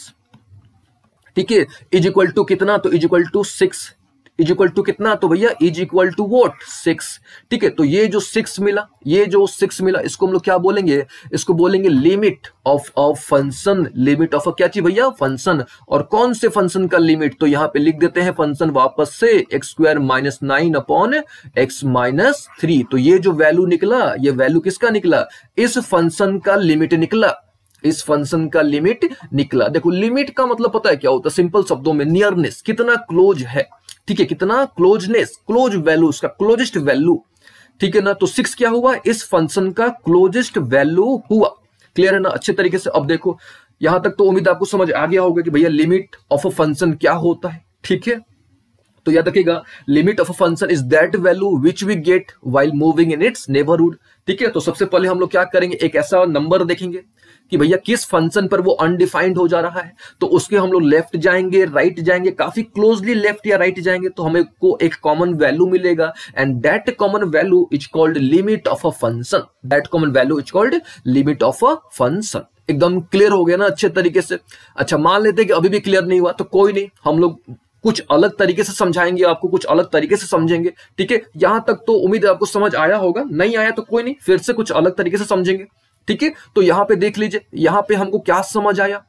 ठीक है इज इक्वल टू कितना तो is equal to six is equal to कितना तो भैया is equal to what six ठीक है तो ये जो सिक्स मिला ये जो सिक्स मिला इसको हम लोग क्या बोलेंगे इसको बोलेंगे limit of a function limit of a क्या चीज भैया फंक्शन और कौन से फंक्शन का लिमिट तो यहाँ पे लिख देते हैं फंक्शन वापस से x square minus nine upon x minus three तो ये जो वैल्यू निकला ये वैल्यू किसका निकला इस फंक्शन का लिमिट निकला इस फंक्शन का लिमिट निकला देखो लिमिट का मतलब पता है क्या होता है सिंपल शब्दों में नियरनेस कितना क्लोज है ठीक है कितना क्लोजनेस क्लोज वैल्यू उसका क्लोजेस्ट वैल्यू ठीक है ना तो सिक्स क्या हुआ इस फंक्शन का क्लोजेस्ट वैल्यू हुआ क्लियर है ना अच्छे तरीके से अब देखो यहां तक तो उम्मीद आपको समझ आ गया होगा कि भैया लिमिट ऑफ अ फंक्शन क्या होता है ठीक है तो याद रखिएगा limit of a function is that value which we get while moving in its neighbourhood ठीक है तो सबसे पहले हम लोग क्या करेंगे एक ऐसा नंबर देखेंगे कि भैया किस फंक्शन पर वो अनडिफाइंड हो जा रहा है तो उसके हम लोग लेफ्ट जाएंगे राइट जाएंगे काफी क्लोजली लेफ्ट या राइट जाएंगे तो हमें को एक कॉमन वैल्यू मिलेगा and that common value is called limit of a function that common value is called limit of a function एकदम क्लियर हो गया ना अच्छे तरीके से अच्छा मान लेते कि अभी भी क्लियर नहीं हुआ तो कोई नहीं हम लोग कुछ अलग तरीके से समझाएंगे आपको कुछ अलग तरीके से समझेंगे ठीक है यहां तक तो उम्मीद आपको समझ आया होगा नहीं आया तो कोई नहीं फिर से कुछ अलग तरीके से समझेंगे ठीक है तो यहां पे देख लीजिए यहां पे हमको क्या समझ आया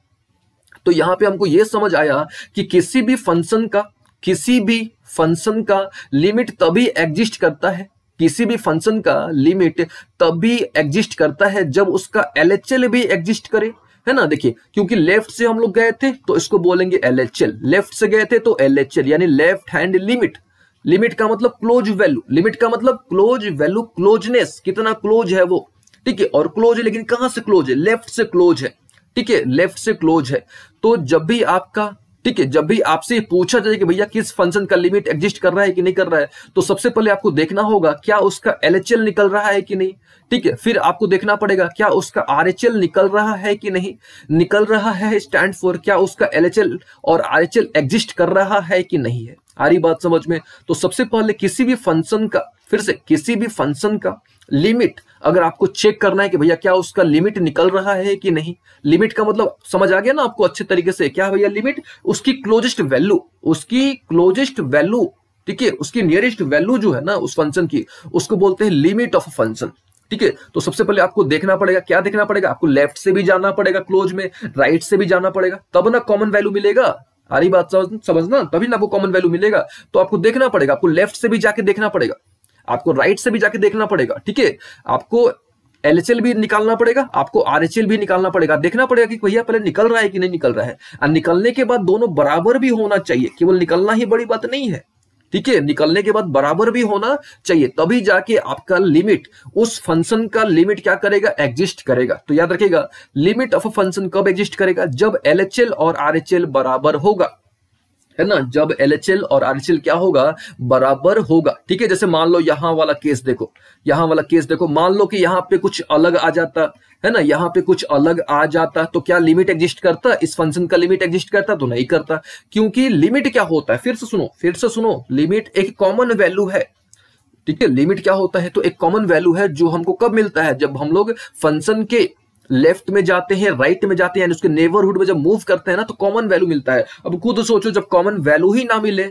तो यहां पे हमको ये समझ आया कि किसी भी फंक्शन का किसी भी फंक्शन का लिमिट तभी एग्जिस्ट करता है किसी भी फंक्शन का लिमिट तभी एग्जिस्ट करता है जब उसका एल भी एग्जिस्ट करे है ना देखिए क्योंकि लेफ्ट से हम लोग गए थे तो इसको बोलेंगे एल लेफ्ट से गए थे तो एल यानी लेफ्ट हैंड लिमिट लिमिट का मतलब क्लोज वैल्यू लिमिट का मतलब क्लोज वैल्यू क्लोजनेस कितना क्लोज है वो ठीक है और क्लोज है लेकिन कहां से क्लोज है लेफ्ट से क्लोज है ठीक है लेफ्ट से क्लोज है तो जब भी आपका ठीक है जब भी आपसे पूछा जाए कि भैया किस फंक्शन का लिमिट एग्जिस्ट कर रहा है कि नहीं कर रहा है तो सबसे पहले आपको देखना होगा क्या उसका एल निकल रहा है कि नहीं ठीक है फिर आपको देखना पड़ेगा क्या उसका आर निकल रहा है कि नहीं निकल रहा है स्टैंड फॉर क्या उसका एल और आर एग्जिस्ट कर रहा है कि नहीं है आ रही बात समझ में तो सबसे पहले किसी भी फंक्शन का फिर से किसी भी फंक्शन का लिमिट अगर आपको चेक करना है कि भैया क्या उसका लिमिट निकल रहा है कि नहीं लिमिट का मतलब समझ आ गया ना आपको अच्छे तरीके से क्या भैया लिमिट उसकी क्लोजेस्ट वैल्यू उसकी क्लोजेस्ट वैल्यू ठीक है उसकी नियरेस्ट वैल्यू जो है ना उस फंक्शन की उसको बोलते हैं लिमिट ऑफ फंक्शन ठीक है तो सबसे पहले आपको देखना पड़ेगा क्या देखना पड़ेगा आपको लेफ्ट से भी जाना पड़ेगा क्लोज में राइट से भी जाना पड़ेगा तब ना कॉमन वैल्यू मिलेगा सारी बात समझना तभी ना आपको कॉमन वैल्यू मिलेगा तो आपको देखना पड़ेगा आपको लेफ्ट से भी जाके देखना पड़ेगा आपको राइट से भी जाके देखना पड़ेगा ठीक है आपको एलएचएल भी निकालना पड़ेगा आपको आरएचएल भी निकालना पड़ेगा देखना पड़ेगा कि भैया पहले निकल रहा है कि नहीं निकल रहा है और निकलने के बाद दोनों बराबर भी होना चाहिए केवल निकलना ही बड़ी बात नहीं है ठीक है निकलने के बाद बराबर भी होना चाहिए तभी जाके आपका लिमिट उस फंक्शन का लिमिट क्या करेगा एग्जिस्ट करेगा तो याद रखेगा लिमिट ऑफ अ फंक्शन कब एग्जिस्ट करेगा जब एल और आर बराबर होगा है ना जब एल और आर क्या होगा बराबर होगा ठीक है जैसे मान लो यहां वाला केस देखो यहां वाला केस देखो मान लो कि यहां पे कुछ अलग आ जाता है ना यहाँ पे कुछ अलग आ जाता तो क्या लिमिट एग्जिस्ट करता इस फंक्शन का लिमिट एग्जिस्ट करता तो नहीं करता क्योंकि लिमिट क्या होता है फिर से सुनो फिर से सुनो लिमिट एक कॉमन वैल्यू है ठीक है लिमिट क्या होता है तो एक कॉमन वैल्यू है जो हमको कब मिलता है जब हम लोग फंक्शन के लेफ्ट में जाते हैं राइट में जाते हैं उसके नेबरहुड में जब मूव करते हैं ना तो कॉमन वैल्यू मिलता है अब खुद सोचो जब कॉमन वैल्यू ही ना मिले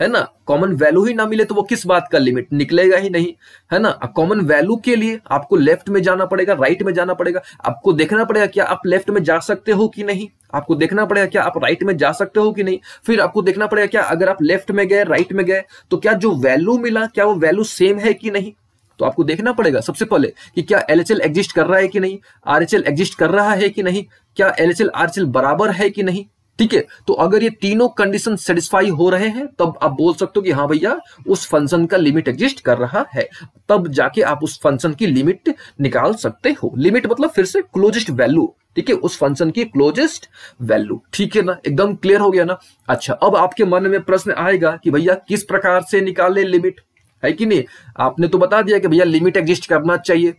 है ना कॉमन वैल्यू ही ना मिले तो वो किस बात का लिमिट निकलेगा ही नहीं है ना कॉमन वैल्यू के लिए आपको लेफ्ट में जाना पड़ेगा राइट में जाना पड़ेगा आपको देखना पड़ेगा क्या आप लेफ्ट में जा सकते हो कि नहीं आपको देखना पड़ेगा क्या आप राइट में जा सकते हो कि नहीं फिर आपको देखना पड़ेगा क्या अगर आप लेफ्ट में गए राइट में गए तो क्या जो वैल्यू मिला क्या वो वैल्यू सेम है कि नहीं तो आपको देखना पड़ेगा सबसे पहले कि क्या एल एग्जिस्ट कर रहा है कि नहीं आर एग्जिस्ट कर रहा है कि नहीं क्या एल एच बराबर है कि नहीं ठीक है तो अगर ये तीनों कंडीशन सेटिस्फाई हो रहे हैं तब आप बोल सकते हो कि हाँ भैया उस फंक्शन का लिमिट एग्जिस्ट कर रहा है तब जाके आप उस फंक्शन की लिमिट निकाल सकते हो लिमिट मतलब फिर से क्लोजेस्ट वैल्यू ठीक है उस फंक्शन की क्लोजेस्ट वैल्यू ठीक है ना एकदम क्लियर हो गया ना अच्छा अब आपके मन में प्रश्न आएगा कि भैया किस प्रकार से निकाले लिमिट है कि नहीं आपने तो बता दिया कि भैया लिमिट एग्जिस्ट करना चाहिए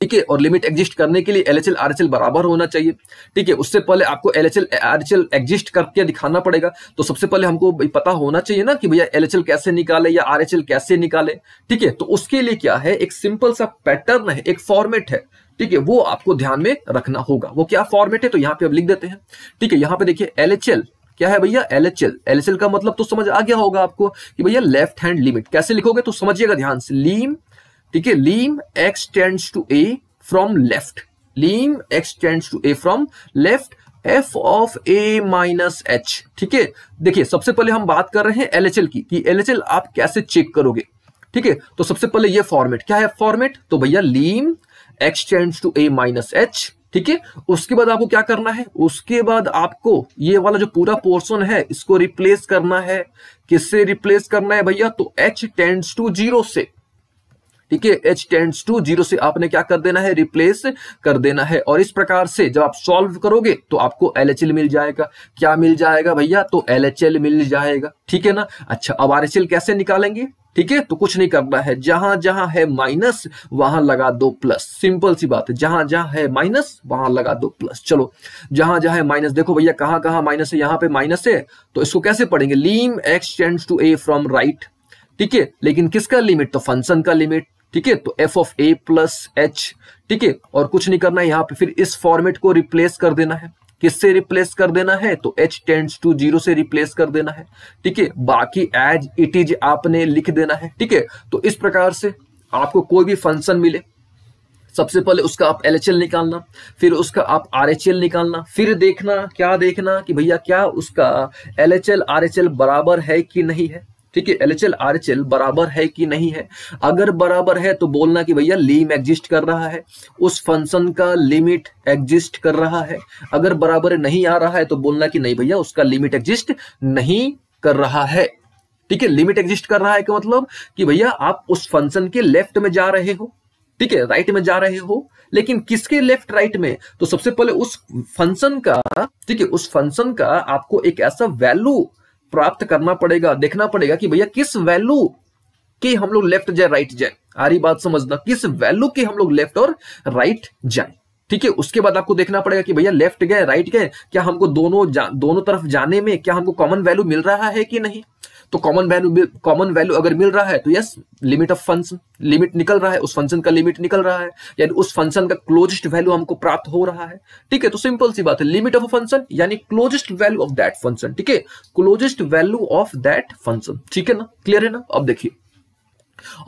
ठीक है और लिमिट एग्जिस्ट करने के लिए L H L R H L बराबर होना चाहिए ठीक है उससे पहले आपको L H L R H L exist करके दिखाना पड़ेगा तो सबसे पहले हमको पता होना चाहिए ना कि भैया एल एच एल कैसे निकाले या आर एच एल कैसे निकाले ठीक है तो उसके लिए क्या है एक सिंपल सा पैटर्न है एक फॉर्मेट है ठीक है वो आपको ध्यान में रखना होगा वो क्या फॉर्मेट है तो यहाँ पे अब लिख देते हैं ठीक है यहाँ पे देखिए एल एच एल क्या है भैया L H L L H L का मतलब तो समझ आ गया होगा आपको कि भैया लेफ्ट हैंड लिमिट कैसे लिखोगे तो समझिएगा ध्यान से लीम ठीक है lim x tends to a from left lim x tends to a from left f of a minus h ठीक है देखिए सबसे पहले हम बात कर रहे हैं एलएचएल की कि एलएचएल आप कैसे चेक करोगे ठीक है तो सबसे पहले ये फॉर्मेट क्या है फॉर्मेट तो भैया lim x tends to a minus h ठीक है उसके बाद आपको क्या करना है उसके बाद आपको ये वाला जो पूरा पोर्शन है इसको रिप्लेस करना है किससे रिप्लेस करना है भैया तो एच टेंड्स टू जीरो से ठीक है एच टेंड्स टू जीरो से आपने क्या कर देना है रिप्लेस कर देना है और इस प्रकार से जब आप सॉल्व करोगे तो आपको एल मिल जाएगा क्या मिल जाएगा भैया तो एल मिल जाएगा ठीक है ना अच्छा अब आर कैसे निकालेंगे ठीक है तो कुछ नहीं करना है जहां जहां है माइनस वहां लगा दो प्लस सिंपल सी बात है जहां जहां है माइनस वहां लगा दो प्लस चलो जहां जहां है माइनस देखो भैया कहां कहां माइनस है यहां पे माइनस है तो इसको कैसे पढ़ेंगे lim x tends to a from right ठीक है लेकिन किसका लिमिट तो फंक्शन का लिमिट ठीक है तो f of a plus h ठीक है और कुछ नहीं करना है यहाँ पे फिर इस फॉर्मेट को रिप्लेस कर देना है किससे रिप्लेस कर देना है तो एच टेंड्स टू जीरो से रिप्लेस कर देना है ठीक है बाकी एज इट इज आपने लिख देना है ठीक है तो इस प्रकार से आपको कोई भी फंक्शन मिले सबसे पहले उसका आप एल निकालना फिर उसका आप आर निकालना फिर देखना क्या देखना कि भैया क्या उसका एल एच बराबर है कि नहीं है ठीक है L H L R H L बराबर है कि नहीं है अगर बराबर है तो बोलना कि भैया लीम एग्जिस्ट कर रहा है उस फंक्शन का लिमिट एग्जिस्ट कर रहा है अगर बराबर नहीं आ रहा है तो बोलना कि नहीं भैया उसका लिमिट एग्जिस्ट नहीं कर रहा है ठीक है लिमिट एग्जिस्ट कर रहा है का मतलब कि भैया आप उस फंक्शन के लेफ्ट में जा रहे हो ठीक है राइट में जा रहे हो लेकिन किसके लेफ्ट राइट में तो सबसे पहले उस फंक्शन का ठीक है उस फंक्शन का आपको एक ऐसा वैल्यू प्राप्त करना पड़ेगा देखना पड़ेगा कि भैया किस वैल्यू के हम लोग लेफ्ट जाए राइट जाए आ रही बात समझना किस वैल्यू के हम लोग लेफ्ट और राइट जाए ठीक है उसके बाद आपको देखना पड़ेगा कि भैया लेफ्ट गए राइट गए क्या हमको दोनों जा, दोनों तरफ जाने में क्या हमको कॉमन वैल्यू मिल रहा है कि नहीं तो कॉमन वैल्यू कॉमन वैल्यू अगर मिल रहा है तो yes limit of function limit निकल रहा है उस फंक्शन का लिमिट निकल रहा है यानी उस फंक्शन का क्लोजेस्ट वैल्यू हमको प्राप्त हो रहा है ठीक है तो सिंपल सी बात है लिमिट ऑफ फंक्शन यानी closest value of that function ठीक है closest value of that function ठीक है ना क्लियर है ना अब देखिए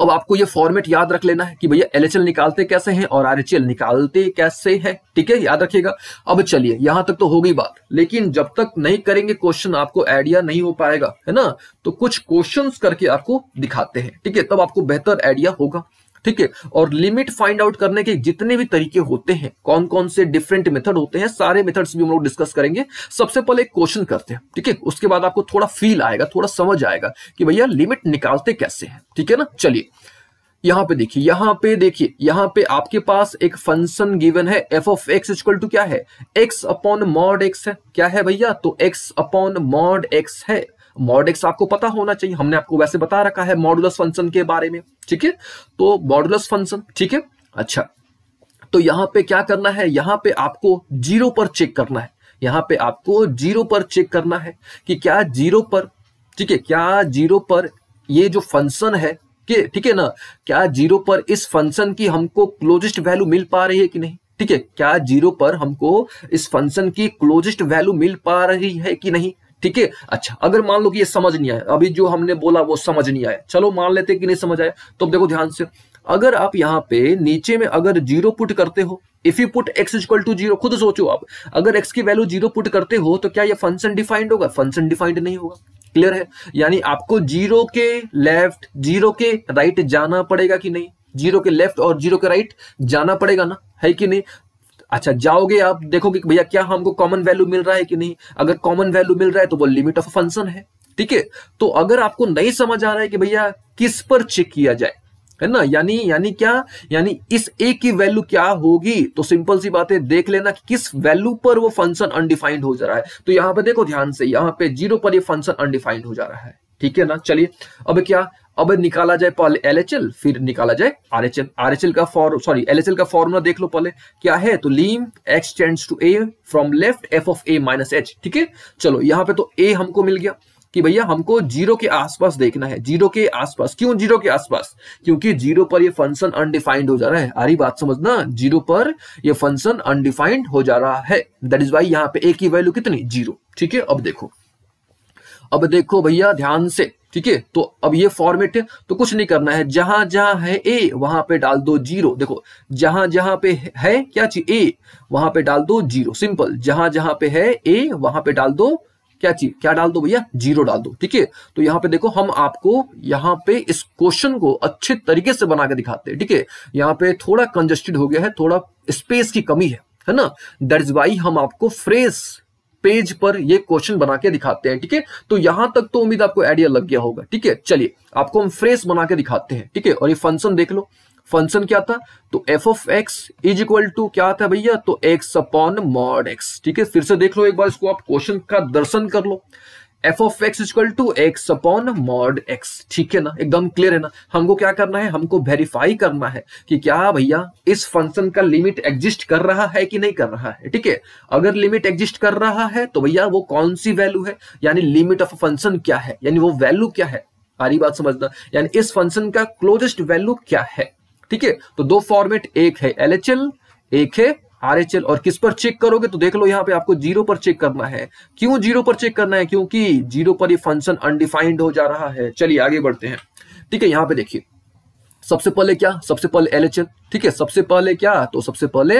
अब आपको ये फॉर्मेट याद रख लेना है कि भैया एल निकालते कैसे हैं और आर निकालते कैसे है ठीक है याद रखिएगा अब चलिए यहां तक तो होगी बात लेकिन जब तक नहीं करेंगे क्वेश्चन आपको आइडिया नहीं हो पाएगा है ना तो कुछ क्वेश्चन करके आपको दिखाते हैं ठीक है तब आपको बेहतर आइडिया होगा ठीक है और लिमिट फाइंड आउट करने के जितने भी तरीके होते हैं कौन कौन से डिफरेंट मेथड होते हैं सारे मेथड्स भी हम लोग डिस्कस करेंगे सबसे पहले एक क्वेश्चन करते हैं ठीक है उसके बाद आपको थोड़ा फील आएगा थोड़ा समझ आएगा कि भैया लिमिट निकालते कैसे है ठीक है ना चलिए यहां पे देखिए यहां पे देखिए यहां पे आपके पास एक फंक्शन गिवन है f of x equal to क्या है एक्स अपॉन मॉड एक्स है क्या है भैया तो एक्स अपॉन मॉड एक्स है मॉडिक्स आपको पता होना चाहिए हमने आपको वैसे बता रखा है मॉडुलस फंक्शन के बारे में ठीक है तो मॉडुलस फंक्शन ठीक है अच्छा तो यहाँ पे क्या करना है यहाँ पे आपको जीरो पर चेक करना है यहाँ पे आपको जीरो पर चेक करना है कि क्या जीरो पर ठीक है क्या जीरो पर ये जो फंक्शन है कि ठीक है ना क्या जीरो पर इस फंक्शन की हमको क्लोजेस्ट वैल्यू मिल पा रही है कि नहीं ठीक है क्या जीरो पर हमको इस फंक्शन की क्लोजेस्ट वैल्यू मिल पा रही है कि नहीं ठीक है अच्छा अगर मान लो कि ये समझ नहीं आया अभी जो हमने बोला वो समझ नहीं आया चलो मान लेते कि नहीं समझ आया तो देखो ध्यान से अगर आप यहाँ पे नीचे में अगर जीरो पुट करते हो if you put x equal to zero खुद सोचो आप अगर एक्स की वैल्यू जीरो पुट करते हो तो क्या ये फंक्शन डिफाइंड होगा फंक्शन डिफाइंड नहीं होगा क्लियर है यानी आपको जीरो के लेफ्ट जीरो के राइट जाना पड़ेगा कि नहीं जीरो के लेफ्ट और जीरो के राइट जाना पड़ेगा ना है कि नहीं अच्छा जाओगे आप देखोगे भैया क्या हमको कॉमन वैल्यू मिल रहा है कि नहीं अगर कॉमन वैल्यू मिल रहा है तो वो लिमिट ऑफ फंक्शन है ठीक है तो अगर आपको नहीं समझ आ रहा है कि भैया किस पर चेक किया जाए है ना यानी यानी क्या यानी इस ए की वैल्यू क्या होगी तो सिंपल सी बात है देख लेना कि किस वैल्यू पर वो फंक्शन अनडिफाइंड हो जा रहा है तो यहाँ पे देखो ध्यान से यहाँ पे जीरो पर ये फंक्शन अनडिफाइंड हो जा रहा है ठीक है ना चलिए अब क्या अब निकाला जाए पहले एल एच एल फिर निकाला जाए R H L R H L का for sorry L H L का फॉर्मूला देख लो पहले क्या है तो lim x tends to a from left f of a minus h ठीक है चलो यहाँ पे तो ए हमको मिल गया कि भैया हमको जीरो के आसपास देखना है जीरो के आसपास क्यों जीरो के आसपास क्योंकि जीरो पर ये फंक्शन अनडिफाइंड हो जा रहा है आरी बात समझना जीरो पर ये फंक्शन अनडिफाइंड हो जा रहा है दैट इज वाई यहाँ पे ए की वैल्यू कितनी जीरो ठीक है अब देखो अब देखो भैया ध्यान से ठीक है तो अब ये फॉर्मेट है तो कुछ नहीं करना है जहां जहां है ए वहां पे डाल दो जीरो देखो जहां जहां पे है क्या चीज ए वहां पे डाल दो जीरो सिंपल जहां जहां पे है ए वहां पे डाल दो क्या चीज क्या डाल दो भैया जीरो डाल दो ठीक है तो यहाँ पे देखो हम आपको यहाँ पे इस क्वेश्चन को अच्छे तरीके से बना के दिखाते हैं ठीक है यहाँ पे थोड़ा कंजेस्टेड हो गया है थोड़ा स्पेस की कमी है है ना दर्ज बाई हम आपको फ्रेश पेज पर ये क्वेश्चन बना के दिखाते हैं ठीक है तो यहां तक तो उम्मीद आपको आइडिया लग गया होगा ठीक है चलिए आपको हम फ्रेस बना के दिखाते हैं ठीक है और ये फंक्शन देख लो फंक्शन क्या था तो f of x is equal to क्या था भैया तो एक्स अपॉन मॉड एक्स ठीक है फिर से देख लो एक बार इसको आप क्वेश्चन का दर्शन कर लो f of x is equal to x upon mod x ठीक है ना एकदम क्लियर है ना हमको क्या करना है हमको वेरीफाई करना है कि क्या भैया इस फंक्शन का लिमिट एग्जिस्ट कर रहा है कि नहीं कर रहा है ठीक है अगर लिमिट एग्जिस्ट कर रहा है तो भैया वो कौन सी वैल्यू है यानी लिमिट ऑफ फंक्शन क्या है यानी वो वैल्यू क्या है सारी बात समझना यानी इस फंक्शन का क्लोजेस्ट वैल्यू क्या है ठीक है तो दो फॉर्मेट एक है एल एक है आर और किस पर चेक करोगे तो देख लो यहाँ पे आपको जीरो पर चेक करना है क्यों जीरो पर चेक करना है क्योंकि जीरो पर ये फंक्शन अनडिफाइंड हो जा रहा है चलिए आगे बढ़ते हैं ठीक है यहाँ पे देखिए सबसे पहले क्या सबसे पहले एल ठीक है सबसे पहले क्या तो सबसे पहले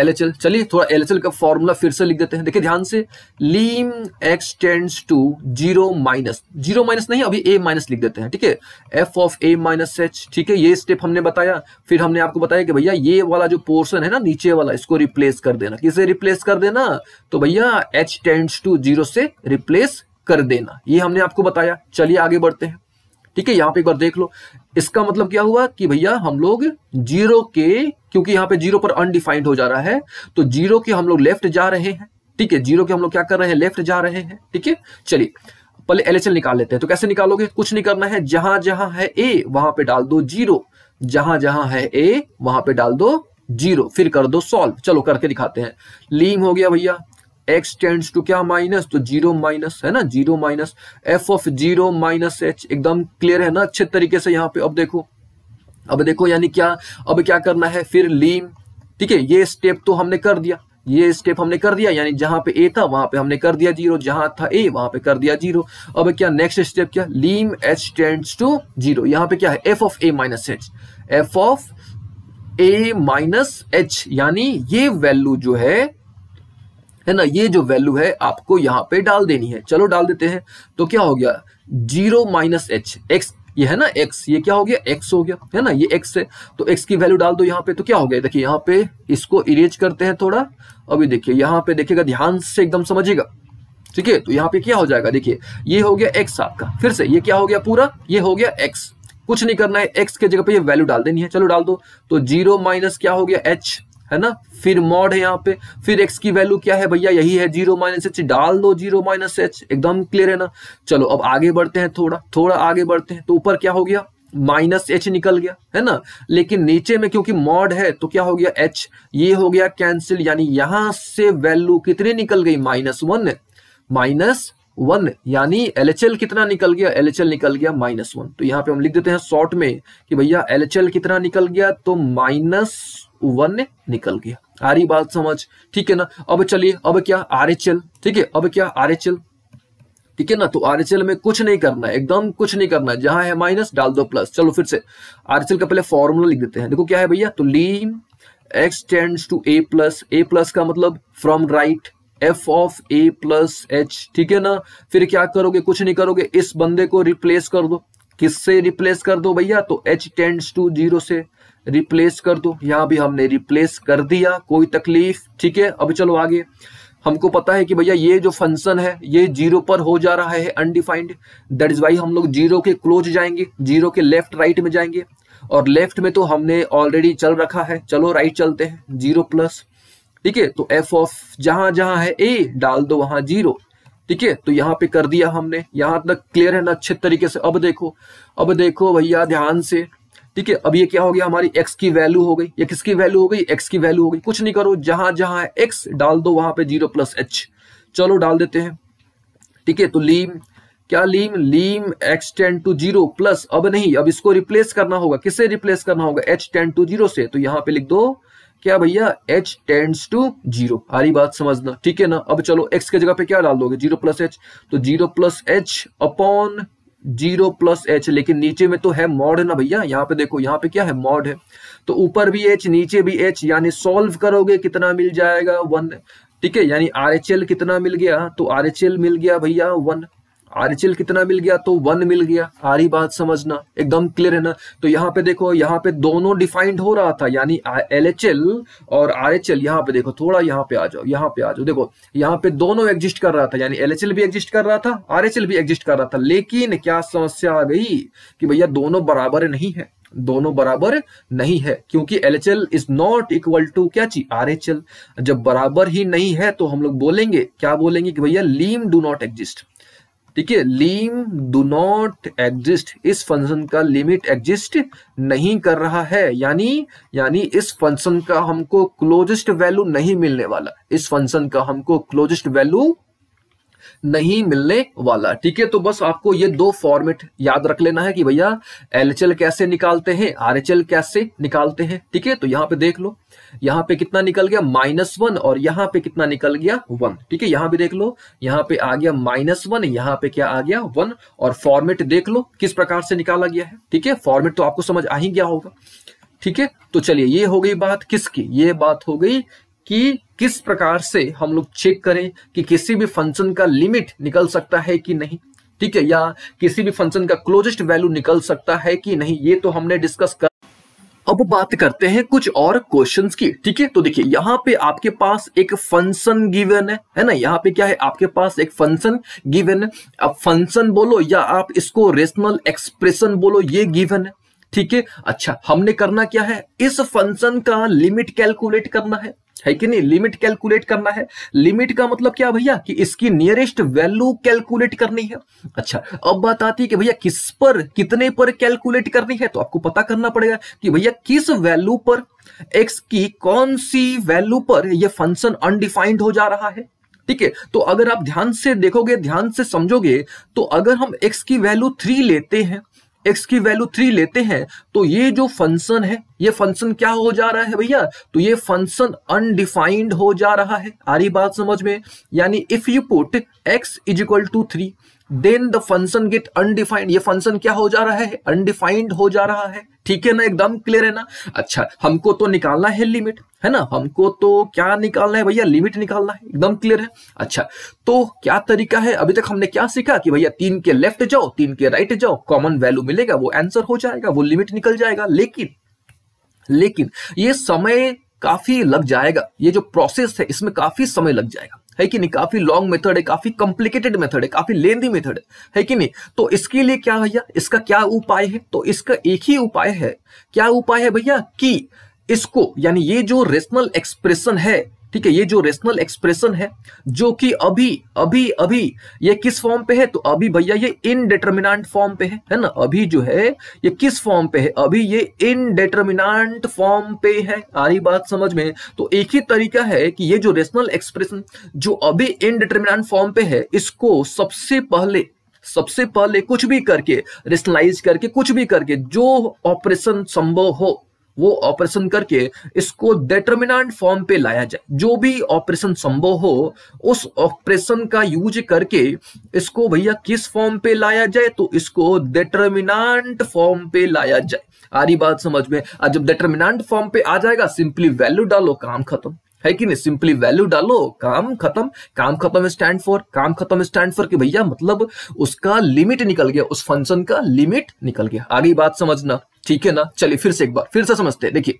एल चलिए थोड़ा एल का फॉर्मूला फिर से लिख देते हैं देखिए ध्यान से lim x tends to zero minus zero minus नहीं अभी ए माइनस लिख देते हैं ठीक है f of a minus h ठीक है ये स्टेप हमने बताया फिर हमने आपको बताया कि भैया ये वाला जो पोर्सन है ना नीचे वाला इसको रिप्लेस कर देना किसे रिप्लेस कर देना तो भैया एच टेंड्स टू जीरो से रिप्लेस कर देना ये हमने आपको बताया चलिए आगे बढ़ते हैं ठीक है यहाँ पे एक बार देख लो इसका मतलब क्या हुआ कि भैया हम लोग जीरो के क्योंकि यहाँ पे जीरो पर अनडिफाइंड हो जा रहा है तो जीरो के हम लोग लेफ्ट जा रहे हैं ठीक है जीरो के हम लोग क्या कर रहे हैं लेफ्ट जा रहे हैं ठीक है चलिए पहले एल निकाल लेते हैं तो कैसे निकालोगे कुछ नहीं करना है जहां जहां है ए वहां पे डाल दो जीरो जहां जहां है ए वहां पे डाल दो जीरो फिर कर दो सॉल्व चलो करके दिखाते हैं लीम हो गया भैया एक्स टेंड्स टू क्या माइनस तो जीरो माइनस है ना zero minus f of zero minus h एकदम क्लियर है ना अच्छे तरीके से यहाँ पे अब देखो अब देखो यानी क्या अब क्या करना है फिर लीम ठीक है ये स्टेप तो हमने कर दिया ये स्टेप हमने कर दिया यानी जहां पे ए था वहां पे हमने कर दिया जीरो जहां था ए वहां पे कर दिया जीरो अब क्या नेक्स्ट स्टेप क्या लीम एच टेंड्स टू जीरो यहाँ पे क्या है f of a minus h f of a minus h यानी ये वैल्यू जो है है ना ये जो वैल्यू है आपको यहाँ पे डाल देनी है चलो डाल देते हैं तो क्या हो गया जीरो माइनस एच एक्स ये है ना एक्स ये क्या हो गया एक्स हो गया है ना ये एक्स है तो एक्स की वैल्यू डाल दो यहाँ पे तो क्या हो गया देखिए यहाँ पे इसको इरेज करते हैं थोड़ा अभी देखिए यहाँ पे देखिएगा ध्यान से एकदम समझिएगा ठीक है तो यहाँ पे क्या हो जाएगा देखिए ये हो गया एक्स आपका फिर से ये क्या हो गया पूरा ये हो गया एक्स कुछ नहीं करना है एक्स के जगह पे ये वैल्यू डाल देनी है चलो डाल दो तो जीरो माइनस क्या हो गया एच है ना फिर मॉड है यहाँ पे फिर एक्स की वैल्यू क्या है भैया यही है जीरो माइनस एच डाल दो जीरो माइनस एच एकदम क्लियर है ना चलो अब आगे बढ़ते हैं थोड़ा थोड़ा आगे बढ़ते हैं तो ऊपर क्या हो गया माइनस एच निकल गया है ना लेकिन नीचे में क्योंकि मॉड है तो क्या हो गया एच ये हो गया कैंसिल यानी यहां से वैल्यू कितनी निकल गई माइनस वन माइनस वन यानी एल कितना निकल गया एल निकल गया माइनस वन तो यहाँ पे हम लिख देते हैं शॉर्ट में कि भैया एल कितना निकल गया तो माइनस वन निकल गया आ रही बात समझ ठीक है ना अब चलिए अब क्या आर ठीक है अब क्या आर ठीक है ना तो आर में कुछ नहीं करना है एकदम कुछ नहीं करना है जहां है माइनस डाल दो प्लस चलो फिर से आर का पहले फॉर्मूला लिख देते हैं देखो क्या है भैया तो lim x tends to a plus a plus का मतलब from right f of a plus h ठीक है ना फिर क्या करोगे कुछ नहीं करोगे इस बंदे को रिप्लेस कर दो किससे रिप्लेस कर दो भैया तो एच टेंड्स टू जीरो से रिप्लेस कर दो यहाँ भी हमने रिप्लेस कर दिया कोई तकलीफ ठीक है अब चलो आगे हमको पता है कि भैया ये जो फंक्शन है ये जीरो पर हो जा रहा है अनडिफाइंड दैट इज वाई हम लोग जीरो के क्लोज जाएंगे जीरो के लेफ्ट राइट में जाएंगे और लेफ्ट में तो हमने ऑलरेडी चल रखा है चलो राइट चलते हैं जीरो प्लस ठीक है तो एफ ऑफ जहां जहां है ए डाल दो वहां जीरो ठीक है तो यहाँ पे कर दिया हमने यहाँ तक क्लियर है ना अच्छे तरीके से अब देखो अब देखो भैया ध्यान से ठीक है अब ये क्या हो गया हमारी एक्स की वैल्यू हो गई ये किसकी वैल्यू हो गई एक्स की वैल्यू हो गई कुछ नहीं करो जहां जहां x डाल दो वहां पे जीरो प्लस एच चलो डाल देते हैं ठीक है तो लीम क्या lim lim x tend to zero plus अब नहीं अब इसको रिप्लेस करना होगा किससे रिप्लेस करना होगा एच टेन टू जीरो से तो यहाँ पे लिख दो क्या भैया एच टेंड्स टू जीरो हरी बात समझना ठीक है ना अब चलो एक्स की जगह पे क्या डाल दोगे जीरो प्लस एच तो zero plus h upon zero plus h लेकिन नीचे में तो है मॉड ना भैया यहाँ पे देखो यहाँ पे क्या है मॉड है तो ऊपर भी एच नीचे भी एच यानी सॉल्व करोगे कितना मिल जाएगा वन ठीक है यानी आर कितना मिल गया तो आर मिल गया भैया वन आरचिल कितना मिल गया तो वन मिल गया आ रही बात समझना एकदम क्लियर है ना तो यहाँ पे देखो यहाँ पे दोनों डिफाइंड हो रहा था यानी एल और आर एच एल यहाँ पे देखो थोड़ा यहाँ पे आ जाओ यहाँ पे आ जाओ देखो यहाँ पे दोनों एग्जिस्ट कर रहा था यानी एल भी एग्जिस्ट कर रहा था आर एच एल भी एग्जिस्ट कर रहा था लेकिन क्या समस्या आ गई कि भैया दोनों बराबर नहीं है दोनों बराबर नहीं है क्योंकि L H L is not equal to क्या चीज आर एच एल जब बराबर ही नहीं है तो हम लोग बोलेंगे क्या बोलेंगे कि भैया लीम डू नॉट एग्जिस्ट ठीक है लीम डू नॉट एग्जिस्ट इस फंक्शन का लिमिट एग्जिस्ट नहीं कर रहा है यानी यानी इस फंक्शन का हमको क्लोजेस्ट वैल्यू नहीं मिलने वाला इस फंक्शन का हमको क्लोजेस्ट वैल्यू नहीं मिलने वाला ठीक है तो बस आपको ये दो फॉर्मेट याद रख लेना है कि भैया एलएचएल कैसे निकालते हैं आरएचएल कैसे निकालते हैं ठीक है तो यहां पे देख लो यहाँ पे कितना निकल गया माइनस वन और यहाँ पे कितना निकल गया वन ठीक है यहां भी देख लो यहाँ पे आ गया माइनस वन यहाँ पे क्या आ गया वन और फॉर्मेट देख लो किस प्रकार से निकाला गया है ठीक है फॉर्मेट तो आपको समझ आ ही गया होगा ठीक है तो चलिए ये हो गई बात किसकी ये बात हो गई कि किस प्रकार से हम लोग चेक करें कि किसी भी फंक्शन का लिमिट निकल सकता है कि नहीं ठीक है या किसी भी फंक्शन का क्लोजेस्ट वैल्यू निकल सकता है कि नहीं ये तो हमने डिस्कस कर अब बात करते हैं कुछ और क्वेश्चंस की ठीक है तो देखिए यहाँ पे आपके पास एक फंक्शन गिवन है है ना यहाँ पे क्या है आपके पास एक फंक्शन गिवन है अब फंक्शन बोलो या आप इसको रेशनल एक्सप्रेशन बोलो ये गिवन है ठीक है अच्छा हमने करना क्या है इस फंक्शन का लिमिट कैलकुलेट करना है है कि नहीं लिमिट कैलकुलेट करना है लिमिट का मतलब क्या भैया कि इसकी नियरेस्ट वैल्यू कैलकुलेट करनी है अच्छा अब बात आती है कि भैया किस पर कितने पर कैलकुलेट करनी है तो आपको पता करना पड़ेगा कि भैया किस वैल्यू पर एक्स की कौन सी वैल्यू पर यह फंक्शन अनडिफाइंड हो जा रहा है ठीक है तो अगर आप ध्यान से देखोगे ध्यान से समझोगे तो अगर हम x की वैल्यू थ्री लेते हैं एक्स की वैल्यू थ्री लेते हैं तो ये जो फंक्शन है ये फंक्शन क्या हो जा रहा है भैया तो ये फंक्शन अनडिफाइंड हो जा रहा है आ रही बात समझ में यानी if you put x is equal to three then the function get undefined ये फंक्शन क्या हो जा रहा है अनडिफाइंड हो जा रहा है ठीक है ना एकदम क्लियर है ना अच्छा हमको तो निकालना है लिमिट है ना हमको तो क्या निकालना है भैया लिमिट निकालना है एकदम क्लियर है अच्छा तो क्या तरीका है अभी तक हमने क्या सीखा कि भैया तीन के लेफ्ट जाओ तीन के राइट जाओ कॉमन वैल्यू मिलेगा वो आंसर हो जाएगा वो लिमिट निकल जाएगा लेकिन लेकिन ये समय काफी लग जाएगा ये जो प्रोसेस है इसमें काफी समय लग जाएगा है कि नहीं काफी लॉन्ग मेथड है काफी कॉम्प्लिकेटेड मेथड है काफी लेंदी मेथड है है कि नहीं तो इसके लिए क्या भैया इसका क्या उपाय है तो इसका एक ही उपाय है क्या उपाय है भैया कि इसको यानी ये जो रेशनल एक्सप्रेशन है ठीक है ये जो रेशनल एक्सप्रेशन है जो कि अभी अभी अभी ये किस फॉर्म पे है तो अभी भैया ये इनडिटर्मिनांट फॉर्म पे है है ना अभी जो है ये किस फॉर्म पे है अभी ये इनडिटर्मिनांट फॉर्म पे है आ रही बात समझ में तो एक ही तरीका है कि ये जो रेशनल एक्सप्रेशन जो अभी इनडिटर्मिनांट फॉर्म पे है इसको सबसे पहले सबसे पहले कुछ भी करके रेशनलाइज करके कुछ भी करके जो ऑपरेशन संभव हो वो ऑपरेशन करके इसको डेटर्मिनेंट फॉर्म पे लाया जाए जो भी ऑपरेशन संभव हो उस ऑपरेशन का यूज करके इसको भैया किस फॉर्म पे लाया जाए तो इसको डेटर्मिनेंट फॉर्म पे लाया जाए आ रही बात समझ में जब डेटर्मिनेंट फॉर्म पे आ जाएगा सिंपली वैल्यू डालो काम खत्म है कि नहीं सिंपली वैल्यू डालो काम खत्म काम खत्म स्टैंड फॉर काम खत्म स्टैंड फॉर कि भैया मतलब उसका लिमिट निकल गया उस फंक्शन का लिमिट निकल गया आगे बात समझना ठीक है ना चलिए फिर से एक बार फिर से समझते हैं देखिए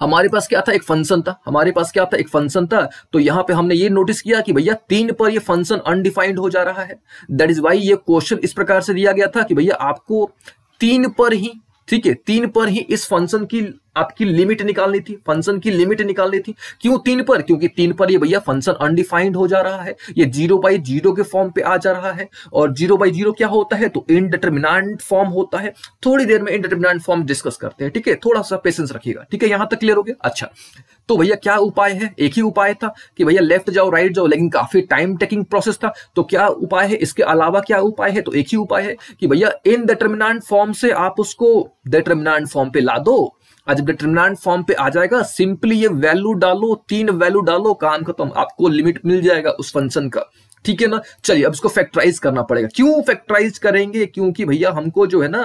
हमारे पास क्या था एक फंक्शन था हमारे पास क्या था एक फंक्शन था तो यहां पे हमने ये नोटिस किया कि भैया तीन पर ये फंक्शन अनडिफाइंड हो जा रहा है दैट इज वाई ये क्वेश्चन इस प्रकार से दिया गया था कि भैया आपको तीन पर ही ठीक है तीन पर ही इस फंक्शन की आपकी लिमिट निकालनी थी फंक्शन की लिमिट निकालनी थी क्यों तीन पर क्योंकि तीन पर ये भैया फंक्शन अनडिफाइंड हो जा रहा है ये जीरो बाई जीरो के फॉर्म पे आ जा रहा है और जीरो बाई जीरो क्या होता है तो इनडिटर्मिनाट फॉर्म होता है थोड़ी देर में इनडिटर्मिनाट फॉर्म डिस्कस करते हैं ठीक है थोड़ा सा पेशेंस रखिएगा ठीक है यहां तक क्लियर हो गया अच्छा तो भैया क्या उपाय है एक ही उपाय था कि भैया लेफ्ट जाओ राइट जाओ लेकिन काफी टाइम टेकिंग प्रोसेस था तो क्या उपाय है इसके अलावा क्या उपाय है तो एक ही उपाय है कि भैया इन डिटर्मिनाट फॉर्म से आप उसको डिटर्मिनाट फॉर्म पे ला दो आज जब डिटर्मिनेंट फॉर्म पे आ जाएगा सिंपली ये वैल्यू डालो तीन वैल्यू डालो काम खत्म आपको लिमिट मिल जाएगा उस फंक्शन का ठीक है ना चलिए अब इसको फैक्टराइज करना पड़ेगा क्यों फैक्टराइज करेंगे क्योंकि भैया हमको जो है ना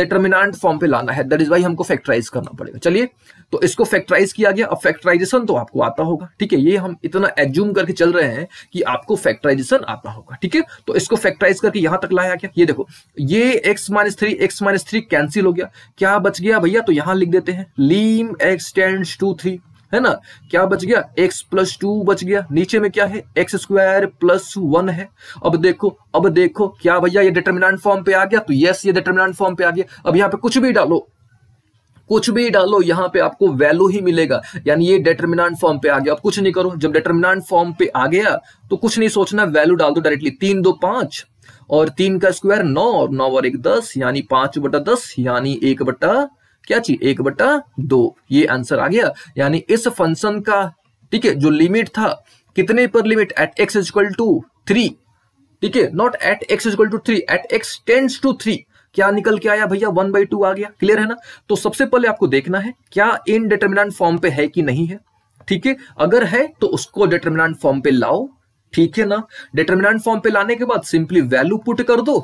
डिटर्मिनेंट फॉर्म पे लाना है दैट इज वाई हमको फैक्टराइज करना पड़ेगा चलिए तो इसको फैक्टराइज किया गया अब फैक्टराइजेशन तो आपको आता होगा ठीक है ये हम इतना एज्यूम करके चल रहे हैं कि आपको फैक्टराइजेशन आता होगा ठीक है तो इसको फैक्टराइज करके यहां तक लाया गया ये देखो ये x minus three x minus three cancel हो गया क्या बच गया भैया तो यहां लिख देते हैं लीम एक्स टेंड्स टू थ्री है ना क्या बच गया x प्लस टू बच गया नीचे में क्या है एक्स स्क्वायर प्लस वन है अब देखो अब देखो क्या भैया ये डिटर्मिनेंट फॉर्म पे आ गया तो यस ये डिटर्मिनेंट फॉर्म पे आ गया अब यहाँ पे कुछ भी डालो कुछ भी डालो यहाँ पे आपको वैल्यू ही मिलेगा यानी ये डेटरमिनाट फॉर्म पे आ गया अब कुछ नहीं करो जब डेटर्मिनाट फॉर्म पे आ गया तो कुछ नहीं सोचना वैल्यू डाल दो डायरेक्टली तीन दो पांच और तीन का स्क्वायर नौ और नौ और एक दस यानी पांच बटा दस यानी एक बटा क्या चाहिए एक बटा दो ये आंसर आ गया यानी इस फंक्शन का ठीक है जो लिमिट था कितने पर limit at x is equal to three ठीक है not at x is equal to three at x tends to three क्या निकल के आया भैया वन बाई टू आ गया क्लियर है ना तो सबसे पहले आपको देखना है क्या इन इनडिटर्मिनेंट फॉर्म पे है कि नहीं है ठीक है अगर है तो उसको डिटर्मिनेंट फॉर्म पे लाओ ठीक है ना डिटर्मिनेंट फॉर्म पे लाने के बाद सिंपली वैल्यू पुट कर दो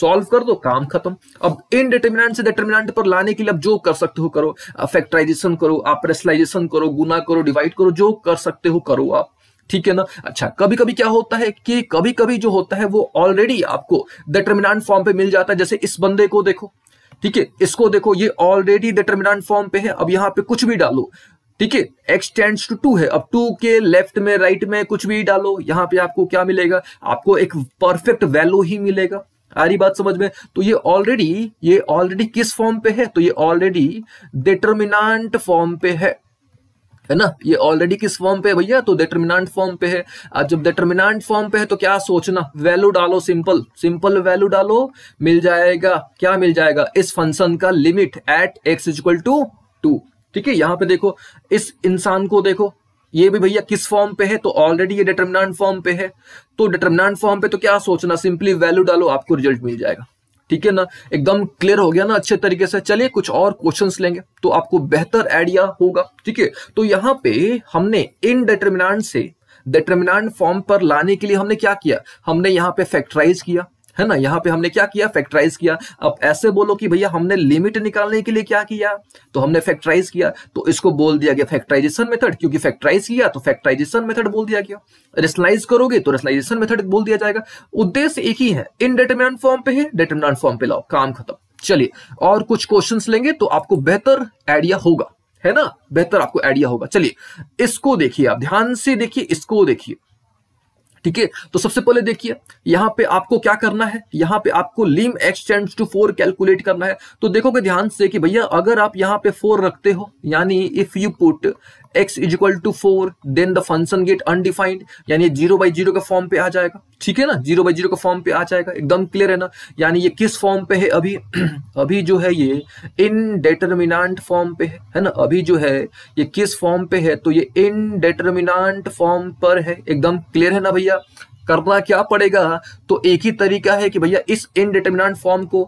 सॉल्व कर दो काम खत्म अब इनडिटर्मिनेंट से डिटर्मिनेंट पर लाने के लिए अब जो कर सकते हो करो फैक्ट्राइजेशन करो आप करो गुना करो डिवाइड करो जो कर सकते हो करो आप ठीक है ना अच्छा कभी कभी क्या होता है कि कभी कभी जो होता है वो ऑलरेडी आपको डिटर्मिनाट फॉर्म पे मिल जाता है जैसे इस बंदे को देखो ठीक है इसको देखो ये ऑलरेडी डिटर्मिनाट फॉर्म पे है अब यहाँ पे कुछ भी डालो ठीक है एक्स टेंड्स टू टू है अब टू के लेफ्ट में राइट में कुछ भी डालो यहाँ पे आपको क्या मिलेगा आपको एक परफेक्ट वैल्यू ही मिलेगा आ रही बात समझ में तो ये ऑलरेडी ये ऑलरेडी किस फॉर्म पे है तो ये ऑलरेडी डिटर्मिनाट फॉर्म पे है है ना ये ऑलरेडी किस फॉर्म पे है भैया तो डिटर्मिनाट फॉर्म पे है आज जब डिटर्मिनांट फॉर्म पे है तो क्या सोचना वैल्यू डालो सिंपल सिंपल वैल्यू डालो मिल जाएगा क्या मिल जाएगा इस फंक्शन का limit at x is equal to two ठीक है यहाँ पे देखो इस इंसान को देखो ये भी भैया किस फॉर्म पे है तो ऑलरेडी ये डिटर्मिनाट फॉर्म पे है तो डिटर्मिनाट फॉर्म पे तो क्या सोचना सिंपली वैल्यू डालो आपको रिजल्ट मिल जाएगा ठीक है ना एकदम क्लियर हो गया ना अच्छे तरीके से चलिए कुछ और क्वेश्चंस लेंगे तो आपको बेहतर आइडिया होगा ठीक है तो यहाँ पे हमने इन डिटर्मिनाट से डिटर्मिनाट फॉर्म पर लाने के लिए हमने क्या किया हमने यहाँ पे फैक्टराइज किया है ना यहाँ पे हमने क्या किया फैक्टराइज किया अब ऐसे बोलो कि भैया हमने लिमिट निकालने के लिए क्या किया तो हमने फैक्टराइज किया तो इसको बोल दिया गया फैक्टराइजेशन मेथड क्योंकि फैक्टराइज किया तो फैक्टराइजेशन मेथड बोल दिया गया रेसलाइज करोगे तो रेसलाइजेशन मेथड बोल दिया जाएगा उद्देश्य एक ही है इन फॉर्म पे है डेटर्मिनेंट फॉर्म पे लाओ काम खत्म चलिए और कुछ क्वेश्चंस लेंगे तो आपको बेहतर आइडिया होगा है ना बेहतर आपको आइडिया होगा चलिए इसको देखिए आप ध्यान से देखिए इसको देखिए ठीक है तो सबसे पहले देखिए यहाँ पे आपको क्या करना है यहाँ पे आपको lim x tends to four calculate करना है तो देखोगे ध्यान से कि भैया अगर आप यहाँ पे फोर रखते हो यानी if you put x is equal to four then the function get undefined यानी जीरो बाई जीरो के फॉर्म पे आ जाएगा ठीक है ना जीरो बाई जीरो के फॉर्म पे आ जाएगा एकदम क्लियर है ना यानी ये किस फॉर्म पे है अभी अभी जो है ये इनडेटरमिनाट फॉर्म पे है है ना अभी जो है ये किस फॉर्म पे है तो ये इनडेटरमिनाट फॉर्म पर है एकदम क्लियर है ना भैया करना क्या पड़ेगा तो एक ही तरीका है कि भैया इस इनडेटरमिनाट फॉर्म को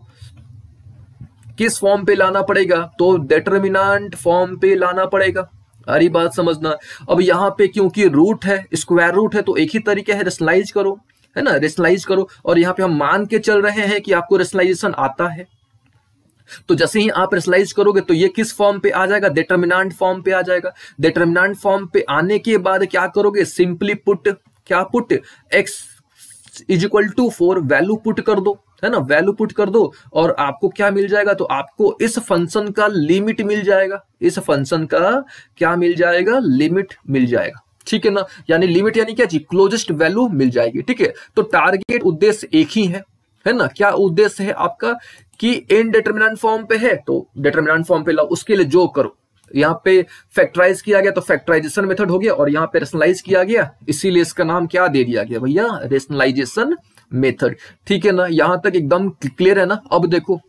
किस फॉर्म पे लाना पड़ेगा तो डेटरमिनाट फॉर्म पे लाना पड़ेगा सारी बात समझना अब यहाँ पे क्योंकि रूट है स्क्वायर रूट है तो एक ही तरीका है रेशनलाइज करो है ना रेशनलाइज करो और यहाँ पे हम मान के चल रहे हैं कि आपको रेशनलाइजेशन आता है तो जैसे ही आप रेशनलाइज करोगे तो ये किस फॉर्म पे आ जाएगा डिटर्मिनाट फॉर्म पे आ जाएगा डिटर्मिनाट फॉर्म पे आने के बाद क्या करोगे सिंपली पुट क्या put x is equal to four value put कर दो है ना वैल्यू पुट कर दो और आपको क्या मिल जाएगा तो आपको इस फंक्शन का लिमिट मिल जाएगा इस फंक्शन का क्या मिल जाएगा लिमिट मिल जाएगा ठीक है ना यानी लिमिट यानी क्या जी क्लोजेस्ट वैल्यू मिल जाएगी ठीक है तो टारगेट उद्देश्य एक ही है है ना क्या उद्देश्य है आपका कि इन डिटर्मिनेंट फॉर्म पे है तो डिटर्मिनेंट फॉर्म पे लाओ उसके लिए जो करो यहाँ पे फैक्टराइज किया गया तो फैक्टराइजेशन मेथड हो गया और यहाँ पे रेशनलाइज किया गया इसीलिए इसका नाम क्या दे दिया गया भैया रेशनलाइजेशन मेथड ठीक है ना यहां तक एकदम क्लियर है ना अब देखो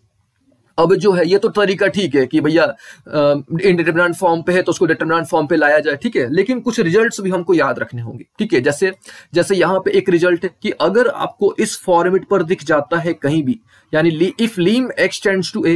अब जो है ये तो तरीका ठीक है कि भैया इनडिटर्मिनेंट फॉर्म पे है तो उसको डिटर्मिनेंट फॉर्म पे लाया जाए ठीक है लेकिन कुछ रिजल्ट्स भी हमको याद रखने होंगे ठीक है जैसे जैसे यहाँ पे एक रिजल्ट है कि अगर आपको इस फॉर्मेट पर दिख जाता है कहीं भी यानी if lim x tends to a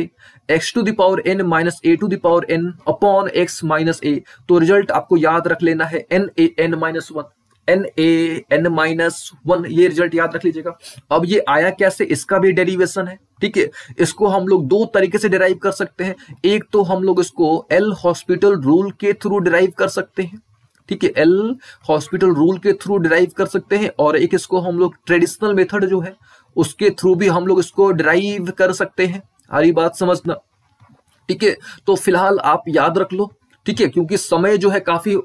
x to the power n minus a to the power n upon x minus a तो रिजल्ट आपको याद रख लेना है n a n minus one n a n minus one ये रिजल्ट याद रख लीजिएगा अब ये आया कैसे इसका भी डेरिवेशन है ठीक है इसको हम लोग दो तरीके से डिराइव कर सकते हैं एक तो हम लोग इसको एल हॉस्पिटल रूल के थ्रू डिराइव कर सकते हैं ठीक है एल हॉस्पिटल रूल के थ्रू डिराइव कर सकते हैं और एक इसको हम लोग ट्रेडिशनल मेथड जो है उसके थ्रू भी हम लोग इसको डिराइव कर सकते हैं हरी बात समझना ठीक है तो फिलहाल आप याद रख लो ठीक है क्योंकि समय जो है काफी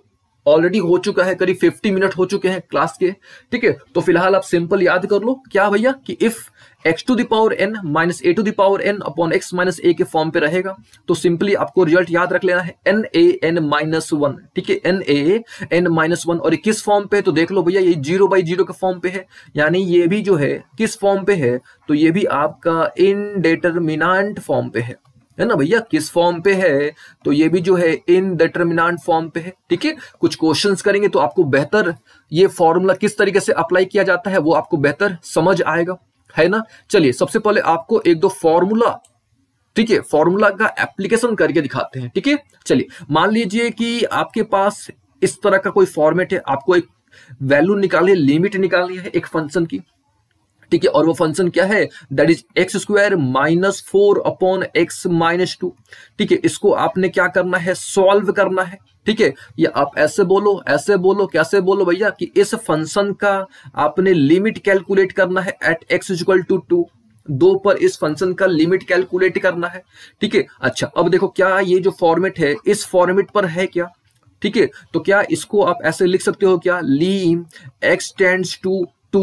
ऑलरेडी हो चुका है करीब 50 मिनट हो चुके हैं क्लास के ठीक है तो फिलहाल आप सिंपल याद कर लो क्या भैया कि if x to power n minus a to the power n upon x minus a के फॉर्म पे रहेगा तो सिंपली आपको रिजल्ट याद रख लेना है n a n minus one ठीक है n a n minus one और ये किस फॉर्म पे है तो देख लो भैया ये जीरो बाई जीरो के फॉर्म पे है यानी ये भी जो है किस फॉर्म पे है तो ये भी आपका इनडेटरमिनाट फॉर्म पे है है ना भैया किस फॉर्म पे है तो ये भी जो है इन डिटर्मिनाट फॉर्म पे है ठीक है कुछ क्वेश्चन करेंगे तो आपको बेहतर ये फॉर्मूला किस तरीके से अप्लाई किया जाता है वो आपको बेहतर समझ आएगा है ना चलिए सबसे पहले आपको एक दो फॉर्मूला ठीक है फॉर्मूला का एप्लीकेशन करके दिखाते हैं ठीक है चलिए मान लीजिए कि आपके पास इस तरह का कोई फॉर्मेट है आपको एक वैल्यू निकालनी है लिमिट निकालनी है एक फंक्शन की ठीक है और वो फंक्शन क्या है that is x square minus four upon x minus two ठीक है इसको आपने क्या करना है सॉल्व करना है ठीक है ये आप ऐसे बोलो ऐसे बोलो कैसे बोलो भैया कि इस फंक्शन का आपने लिमिट कैलकुलेट करना है at x equal to two दो पर इस फंक्शन का लिमिट कैलकुलेट करना है ठीक है अच्छा अब देखो क्या ये जो फॉर्मेट है इस फॉर्मेट पर है क्या ठीक है तो क्या इसको आप ऐसे लिख सकते हो क्या lim x tends to two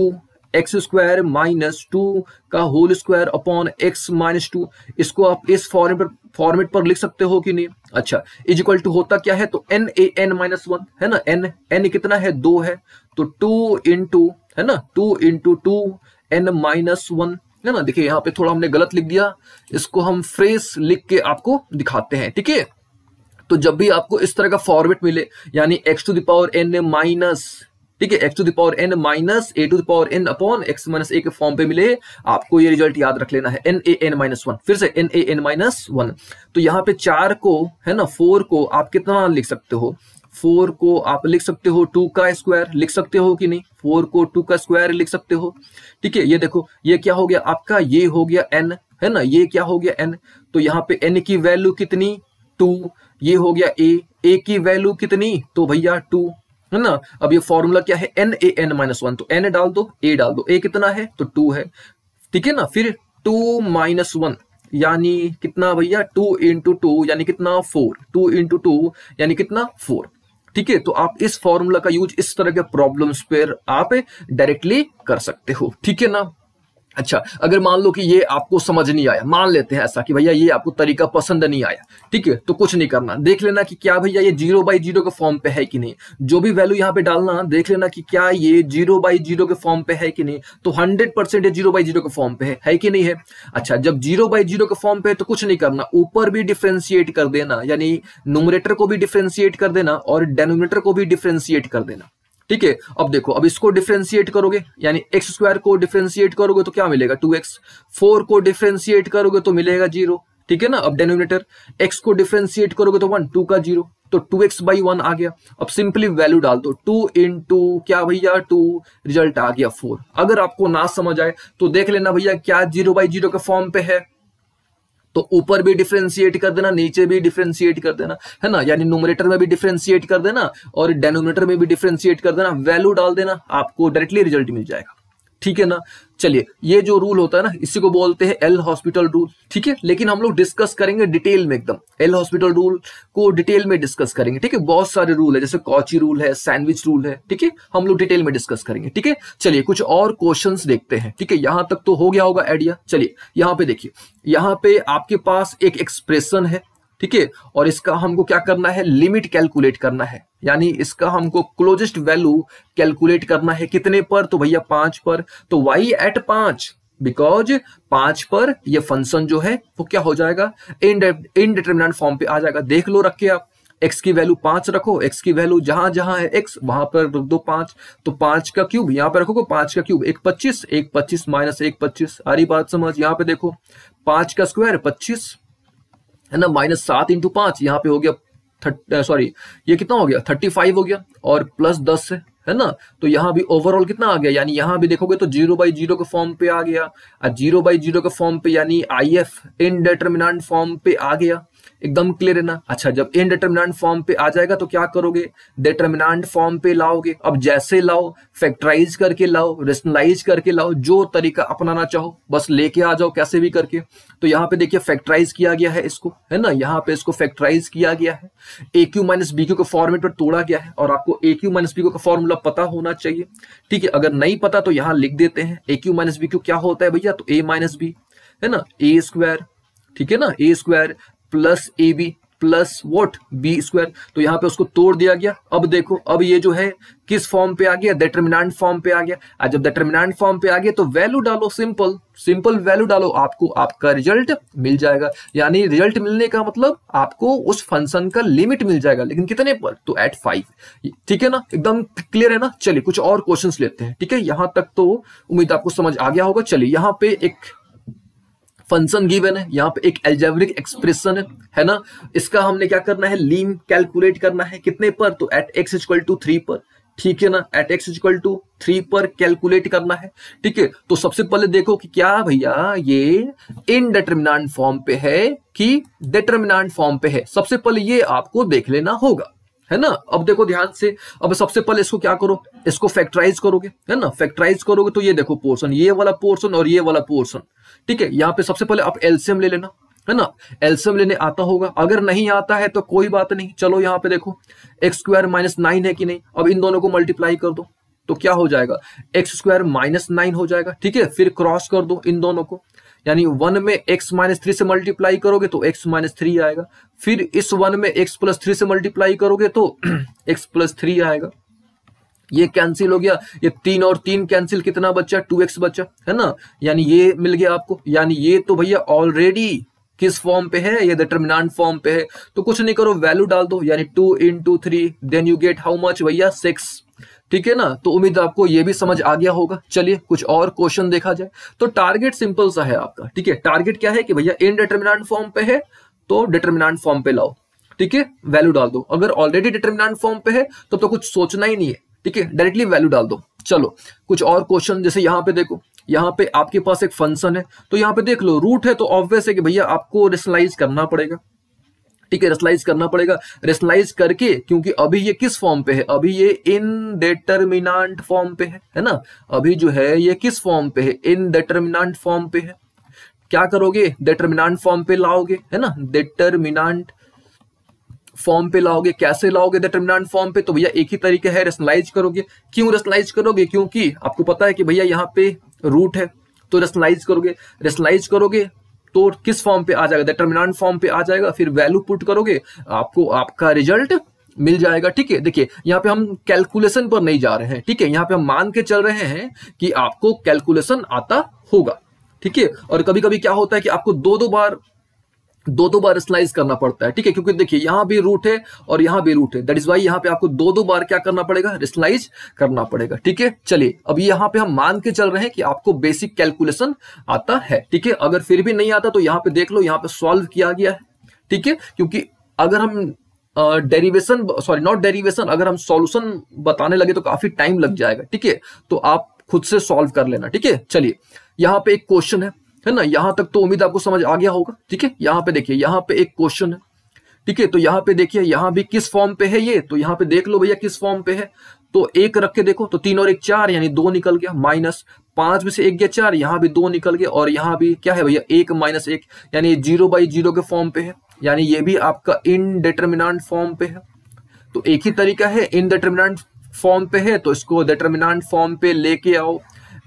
x square minus two का whole square upon x minus two इसको आप इस फॉर्मेट पर फॉर्मेट पर लिख सकते हो कि नहीं अच्छा इज इक्वल टू होता क्या है तो n a n minus one है ना एन एन कितना है दो है तो टू इंटू है ना two into two n minus one है ना देखिए यहाँ पे थोड़ा हमने गलत लिख दिया इसको हम फ्रेस लिख के आपको दिखाते हैं ठीक है तो जब भी आपको इस तरह का फॉर्मेट मिले यानी x to the power n minus ठीक है x to the power n minus a to the power n upon x minus a के फॉर्म पे मिले आपको ये रिजल्ट याद रख लेना है n a n minus one फिर से n a n minus one तो यहाँ पे चार को है ना फोर को आप कितना लिख सकते हो फोर को आप लिख सकते हो टू का स्क्वायर लिख सकते हो कि नहीं फोर को टू का स्क्वायर लिख सकते हो ठीक है ये देखो ये क्या हो गया आपका ये हो गया एन है ना ये क्या हो गया एन तो यहाँ पे एन की वैल्यू कितनी टू ये हो गया ए ए की वैल्यू कितनी तो भैया टू है ना अब ये फॉर्मूला क्या है n a n minus one तो एन डाल दो ए डाल दो ए कितना है तो टू है ठीक है ना फिर टू माइनस वन यानी कितना भैया टू इंटू टू यानी कितना फोर टू इंटू टू यानी कितना फोर ठीक है तो आप इस फॉर्मूला का यूज इस तरह के प्रॉब्लम्स पर आप डायरेक्टली कर सकते हो ठीक है ना अच्छा अगर मान लो कि ये आपको समझ नहीं आया मान लेते हैं ऐसा कि भैया ये आपको तरीका पसंद नहीं आया ठीक है तो कुछ नहीं करना देख लेना कि क्या भैया ये जीरो बाई जीरो के फॉर्म पे है कि नहीं जो भी वैल्यू यहाँ पे डालना देख लेना कि क्या ये जीरो बाई जीरो के फॉर्म पे है कि नहीं तो hundred percent zero by zero के फॉर्म पे है, है कि नहीं है अच्छा जब जीरो बाई जीरो के फॉर्म पे है तो कुछ नहीं करना ऊपर भी डिफ्रेंशिएट कर देना यानी नोमरेटर को भी डिफ्रेंशिएट कर देना और डेनोमिनेटर को भी डिफ्रेंशिएट कर देना ठीक है अब देखो अब इसको डिफ्रेंसिएट करोगे यानी एक्स स्क्वायर को डिफ्रेंसिएट करोगे तो क्या मिलेगा टू एक्स फोर को डिफ्रेंसिएट करोगे तो मिलेगा जीरो ठीक है ना अब डेनोमिनेटर एक्स को डिफ्रेंसिएट करोगे तो वन टू का जीरो तो टू एक्स बाई वन आ गया अब सिंपली वैल्यू डाल दो टू इन टू क्या भैया टू रिजल्ट आ गया फोर अगर आपको ना समझ आए तो देख लेना भैया क्या जीरो बाई जीरो के फॉर्म पे है तो ऊपर भी डिफ्रेंशिएट कर देना नीचे भी डिफ्रेंशिएट कर देना है ना यानी नोमिनेटर में भी डिफ्रेंशिएट कर देना और डेनोमिनेटर में भी डिफ्रेंशिएट कर देना वैल्यू डाल देना आपको डायरेक्टली रिजल्ट मिल जाएगा ठीक है ना चलिए ये जो रूल होता है ना इसी को बोलते हैं एल हॉस्पिटल रूल ठीक है लेकिन हम लोग डिस्कस करेंगे डिटेल में एकदम एल हॉस्पिटल रूल को डिटेल में डिस्कस करेंगे ठीक है बहुत सारे रूल है जैसे कॉची रूल है सैंडविच रूल है ठीक है हम लोग डिटेल में डिस्कस करेंगे ठीक है चलिए कुछ और क्वेश्चन देखते हैं ठीक है यहां तक तो हो गया होगा आइडिया चलिए यहाँ पे देखिए यहाँ पे आपके पास एक एक्सप्रेशन है ठीक है और इसका हमको क्या करना है लिमिट कैलकुलेट करना है यानी इसका हमको क्लोजेस्ट वैल्यू कैलकुलेट करना है कितने पर तो भैया पांच पर तो वाई एट पांच बिकॉज पांच पर ये फंक्शन जो है वो क्या हो जाएगा इनडिटर्मिनेंट फॉर्म पे आ जाएगा देख लो रख के आप एक्स की वैल्यू पांच रखो एक्स की वैल्यू जहां जहां है एक्स वहां पर रख दो पांच तो पांच का क्यूब यहां पर रखोगे पांच का क्यूब एक पच्चीस एक पच्चीस माइनस एक पच्चीस सारी बात समझ यहां पे देखो पांच का स्क्वायर पच्चीस है ना माइनस सात इंटू पांच यहाँ पे हो गया सॉरी ये कितना हो गया थर्टी फाइव हो गया और प्लस दस है, है ना तो यहाँ भी ओवरऑल कितना आ गया यानी यहाँ भी देखोगे तो जीरो बाई जीरो के फॉर्म पे आ गया और जीरो बाई जीरो के फॉर्म पे यानी आई एफ इनडेटरमिनेंट फॉर्म पे आ गया एकदम क्लियर है ना अच्छा जब डिटर्मिनाट फॉर्म पे आ जाएगा तो क्या करोगे डिटर्मिनाट फॉर्म पे लाओगे अब जैसे लाओ फैक्टराइज करके लाओ रेशनलाइज करके लाओ जो तरीका अपनाना चाहो बस लेके आ जाओ कैसे भी करके तो यहाँ पे देखिए फैक्टराइज किया गया है इसको है ना यहाँ पे इसको फैक्टराइज किया गया है a cube minus b cube के फॉर्मेट पर तोड़ा गया है और आपको a cube minus b cube का फॉर्मूला पता होना चाहिए ठीक है अगर नहीं पता तो यहाँ लिख देते हैं a cube minus b cube क्या होता है भैया तो ए माइनस बी है ना ए स्क्वायर ठीक है ना a square plus a b plus what b square तो यहां पे उसको तोड़ दिया गया अब देखो अब ये जो है किस फॉर्म पे आ गया डेटर्मिनांट फॉर्म पे आ गया आज जब डेटर्मिनांट फॉर्म पे आ गया तो वैल्यू डालो सिंपल सिंपल वैल्यू डालो आपको आपका रिजल्ट मिल जाएगा यानी रिजल्ट मिलने का मतलब आपको उस फंक्शन का लिमिट मिल जाएगा लेकिन कितने पर तो एट फाइव ठीक है ना एकदम क्लियर है ना चलिए कुछ और क्वेश्चन लेते हैं ठीक है यहाँ तक तो उम्मीद आपको समझ आ गया होगा चलिए यहाँ पे एक फंक्शन गिवन है यहाँ पे एक एल्जेब्रिक एक्सप्रेशन है है ना इसका हमने क्या करना है लीम कैलकुलेट करना है कितने पर तो at x is equal to three पर ठीक है ना at x is equal to three पर कैलकुलेट करना है ठीक है तो सबसे पहले देखो कि क्या भैया ये इनडेटर्मिनाट फॉर्म पे है कि डिटर्मिनाट फॉर्म पे है सबसे पहले ये आपको देख लेना होगा है ना अब देखो ध्यान से अब सबसे पहले इसको क्या करो इसको फैक्टराइज करोगे है ना फैक्टराइज करोगे तो ये देखो पोर्शन ये वाला पोर्शन और ये वाला पोर्शन ठीक है यहाँ पे सबसे पहले आप एल्सियम ले लेना है ना एल्सियम लेने आता होगा अगर नहीं आता है तो कोई बात नहीं चलो यहाँ पे देखो एक्स स्क्वायर माइनस नाइन है कि नहीं अब इन दोनों को मल्टीप्लाई कर दो तो क्या हो जाएगा एक्स स्क्वायर माइनस नाइन हो जाएगा ठीक है फिर क्रॉस कर दो इन दोनों को यानी वन में एक्स माइनस थ्री से मल्टीप्लाई करोगे तो एक्स माइनस थ्री आएगा फिर इस वन में एक्स प्लस थ्री से मल्टीप्लाई करोगे तो एक्स प्लस थ्री आएगा ये कैंसिल हो गया ये तीन और तीन कैंसिल कितना बच्चा टू एक्स बच्चा है ना यानी ये मिल गया आपको यानी ये तो भैया ऑलरेडी किस फॉर्म पे है ये डिटर्मिनाट फॉर्म पे है तो कुछ नहीं करो वैल्यू डाल दो यानी two into three then you get how much भैया सिक्स ठीक है ना तो उम्मीद आपको ये भी समझ आ गया होगा चलिए कुछ और क्वेश्चन देखा जाए तो टारगेट सिंपल सा है आपका ठीक है टारगेट क्या है कि भैया इन डिटर्मिनाट फॉर्म पे है तो डिटर्मिनाट फॉर्म पे लाओ ठीक है वैल्यू डाल दो अगर ऑलरेडी डिटर्मिनाट फॉर्म पे है तो, तो कुछ सोचना ही नहीं है ठीक है डायरेक्टली वैल्यू डाल दो चलो कुछ और क्वेश्चन जैसे यहाँ पे देखो यहाँ पे आपके पास एक फंक्शन है तो यहाँ पे देख लो रूट है तो ऑब्वियस है कि भैया आपको रेशनलाइज करना पड़ेगा ठीक है रेशनलाइज करना पड़ेगा रेशनलाइज करके क्योंकि अभी ये किस फॉर्म पे है अभी ये इनडेटरमिनाट फॉर्म पे है है ना अभी जो है ये किस फॉर्म पे है इनडेटरमिनाट फॉर्म पे है क्या करोगे डेटर्मिनाट फॉर्म पे लाओगे है ना डेटर्मिनाट फॉर्म पे लाओगे कैसे लाओगे डेटरमिनाट फॉर्म पे तो भैया एक ही तरीका है रेशनलाइज करोगे क्यों रेशनलाइज करोगे क्योंकि आपको पता है कि भैया यहाँ पे रूट है तो रेशनलाइज करोगे रेशनलाइज करोगे तो किस फॉर्म पे आ जाएगा डिटर्मिनाट फॉर्म पे आ जाएगा फिर वैल्यू पुट करोगे आपको आपका रिजल्ट मिल जाएगा ठीक है देखिए यहाँ पे हम कैलकुलेशन पर नहीं जा रहे हैं ठीक है यहाँ पे हम मान के चल रहे हैं कि आपको कैलकुलेशन आता होगा ठीक है और कभी कभी क्या होता है कि आपको दो दो बार दो दो बार स्लाइस करना पड़ता है ठीक है क्योंकि देखिए यहां भी रूट है और यहाँ भी रूट है दैट इज वाई यहां पे आपको दो दो बार क्या करना पड़ेगा स्लाइस करना पड़ेगा ठीक है चलिए अब यहां पे हम मान के चल रहे हैं कि आपको बेसिक कैलकुलेशन आता है ठीक है अगर फिर भी नहीं आता तो यहां पर देख लो यहां पर सॉल्व किया गया है ठीक है क्योंकि अगर हम डेरीवेशन सॉरी नॉट डेरीवेशन अगर हम सोल्यूशन बताने लगे तो काफी टाइम लग जाएगा ठीक है तो आप खुद से सॉल्व कर लेना ठीक है चलिए यहाँ पे एक क्वेश्चन है है ना यहां तक तो उम्मीद आपको समझ आ गया होगा ठीक है यहाँ पे देखिए यहाँ पे एक क्वेश्चन है ठीक है तो यहाँ पे देखिए यहाँ भी किस फॉर्म पे है ये तो यहाँ पे देख लो भैया किस फॉर्म पे है तो एक रख के देखो तो तीन और एक चार यानी दो निकल गया माइनस पांच में से एक गया चार यहाँ भी दो निकल गया और यहाँ भी क्या है भैया एक माइनस एक यानी जीरो बाई जीरो के फॉर्म पे है यानी ये भी आपका इनडिटर्मिनाट फॉर्म पे है तो एक ही तरीका है इनडिटर्मिनाट फॉर्म पे है तो इसको डिटर्मिनाट फॉर्म पे लेके आओ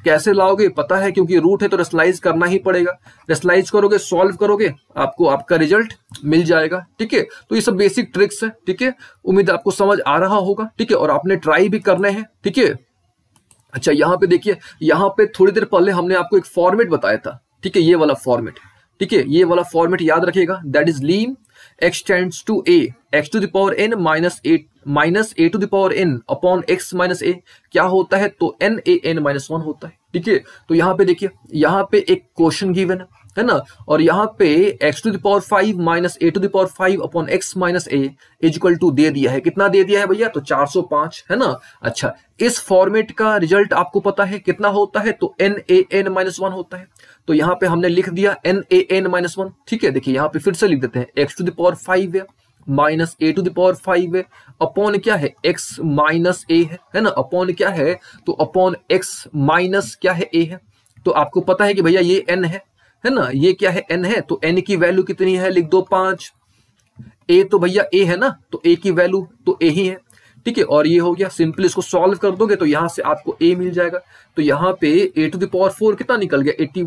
कैसे लाओगे पता है क्योंकि रूट है तो रेसलाइज करना ही पड़ेगा रेसलाइज करोगे सॉल्व करोगे आपको आपका रिजल्ट मिल जाएगा ठीक है तो ये सब बेसिक ट्रिक्स है ठीक है उम्मीद आपको समझ आ रहा होगा ठीक है और आपने ट्राई भी करने हैं ठीक है अच्छा यहाँ पे देखिए यहाँ पे थोड़ी देर पहले हमने आपको एक फॉर्मेट बताया था ठीक है ये वाला फॉर्मेट ठीक है ये वाला फॉर्मेट याद रखेगा that is lim x tends to a x to the power n minus a minus a to the power n upon x minus a क्या होता है तो n a n minus one होता है ठीक है तो यहाँ पे देखिए यहाँ पे एक क्वेश्चन गिवन है है ना और यहाँ पे x to the power five minus a to the power five upon x minus a is equal to दे दिया है कितना दे दिया है भैया तो 405 है ना अच्छा इस फॉर्मेट का रिजल्ट आपको पता है कितना होता है तो n a n minus one होता है तो यहाँ पे हमने लिख दिया n a n minus one ठीक है देखिए यहाँ पे फिर से लिख देते हैं एक्स टू दावर फाइव है minus a to the power five है अपॉन क्या है एक्स माइनस ए है है ना अपॉन क्या है तो अपॉन एक्स माइनस क्या है ए है तो आपको पता है कि भैया ये एन है है ना ये क्या है एन है तो एन की वैल्यू कितनी है लिख दो पांच ए तो भैया ए है ना तो ए की वैल्यू तो ए ही है ठीक है और ये हो गया सिंपली इसको सॉल्व कर दोगे तो यहां से आपको ए मिल जाएगा तो यहाँ पे ए टू दावर फोर कितना निकल गया एट्टी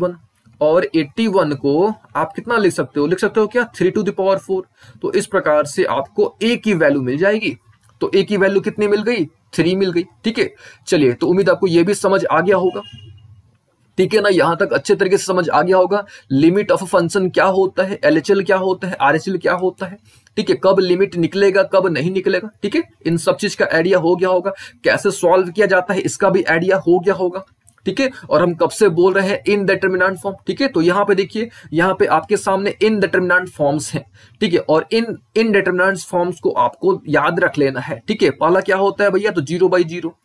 और 81 को आप कितना लिख सकते हो लिख सकते हो क्या थ्री टू दावर फोर तो इस प्रकार से आपको ए की वैल्यू मिल जाएगी तो ए की वैल्यू कितनी मिल गई थ्री मिल गई ठीक है चलिए तो उम्मीद आपको यह भी समझ आ गया होगा ठीक है ना यहाँ तक अच्छे तरीके से समझ आ गया होगा लिमिट ऑफ फंक्शन क्या होता है एल क्या होता है आर क्या होता है ठीक है कब लिमिट निकलेगा कब नहीं निकलेगा ठीक है इन सब चीज का आइडिया हो गया होगा कैसे सॉल्व किया जाता है इसका भी आइडिया हो गया होगा ठीक है और हम कब से बोल रहे हैं इन डिटर्मिनेंट फॉर्म ठीक है तो यहां पे देखिए यहां पे आपके सामने इन डिटर्मिनेंट फॉर्म्स हैं ठीक है और इन इन डिटर्मिनेंट फॉर्म्स को आपको याद रख लेना है ठीक है पहला क्या होता है भैया तो जीरो बाई जीरो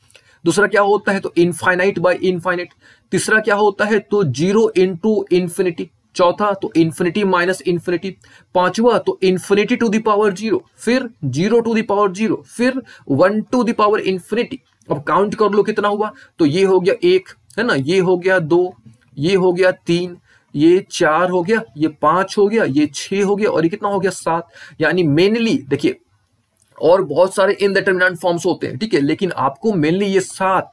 दूसरा क्या होता है तो इनफाइनाइट बाई इनफाइनाइट तीसरा क्या होता है तो जीरो इंटू इन्फिनिटी चौथा तो इन्फिनिटी माइनस इन्फिनिटी पांचवा तो इन्फिनिटी टू दावर जीरो फिर जीरो टू दावर जीरो फिर वन टू दावर इन्फिनिटी अब काउंट कर लो कितना हुआ तो ये हो गया एक है ना ये हो गया दो ये हो गया तीन ये चार हो गया ये पांच हो गया ये छः हो गया और ये कितना हो गया सात यानी मेनली देखिए और बहुत सारे इनडेटर्मिनेंट फॉर्म्स होते हैं ठीक है लेकिन आपको मेनली ये सात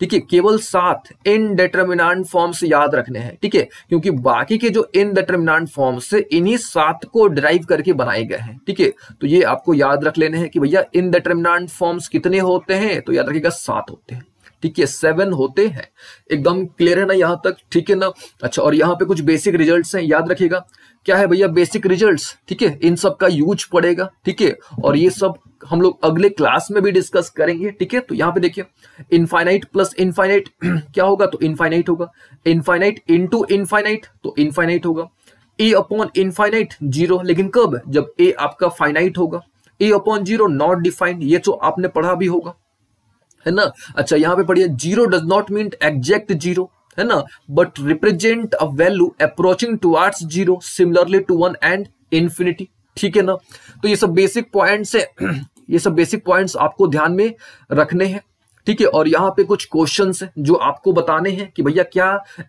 ठीक है केवल सात इनडेटर्मिनेंट फॉर्म्स याद रखने हैं ठीक है क्योंकि बाकी के जो इनडेटर्मिनेंट फॉर्म्स है इन्हीं सात को ड्राइव करके बनाए गए हैं ठीक है तो ये आपको याद रख लेने हैं कि भैया इनडेटर्मिनेंट फॉर्म्स कितने होते हैं तो याद रखिएगा सात होते हैं ठीक है सेवन होते हैं एकदम क्लियर है ना यहाँ तक ठीक है ना अच्छा और यहाँ पे कुछ बेसिक रिजल्ट हैं याद रखिएगा क्या है भैया बेसिक रिजल्ट्स ठीक है इन सब का यूज पड़ेगा ठीक है और ये सब हम लोग अगले क्लास में भी डिस्कस करेंगे ठीक है तो यहाँ पे देखिए इनफाइनाइट प्लस इनफाइनाइट क्या होगा तो इनफाइनाइट होगा इनफाइनाइट इनटू इनफाइनाइट तो इनफाइनाइट होगा ए अपॉन इनफाइनाइट जीरो लेकिन कब जब ए आपका फाइनाइट होगा a upon zero not defined ये तो आपने पढ़ा भी होगा है ना अच्छा यहाँ पे पढ़िए zero does not mean exact zero है ना but represent a value approaching towards zero similarly to one and infinity ठीक है ना तो ये सब बेसिक पॉइंट्स है ये सब बेसिक पॉइंट्स आपको ध्यान में रखने हैं ठीक है और यहाँ पे कुछ क्वेश्चंस हैं जो आपको बताने हैं कि भैया क्या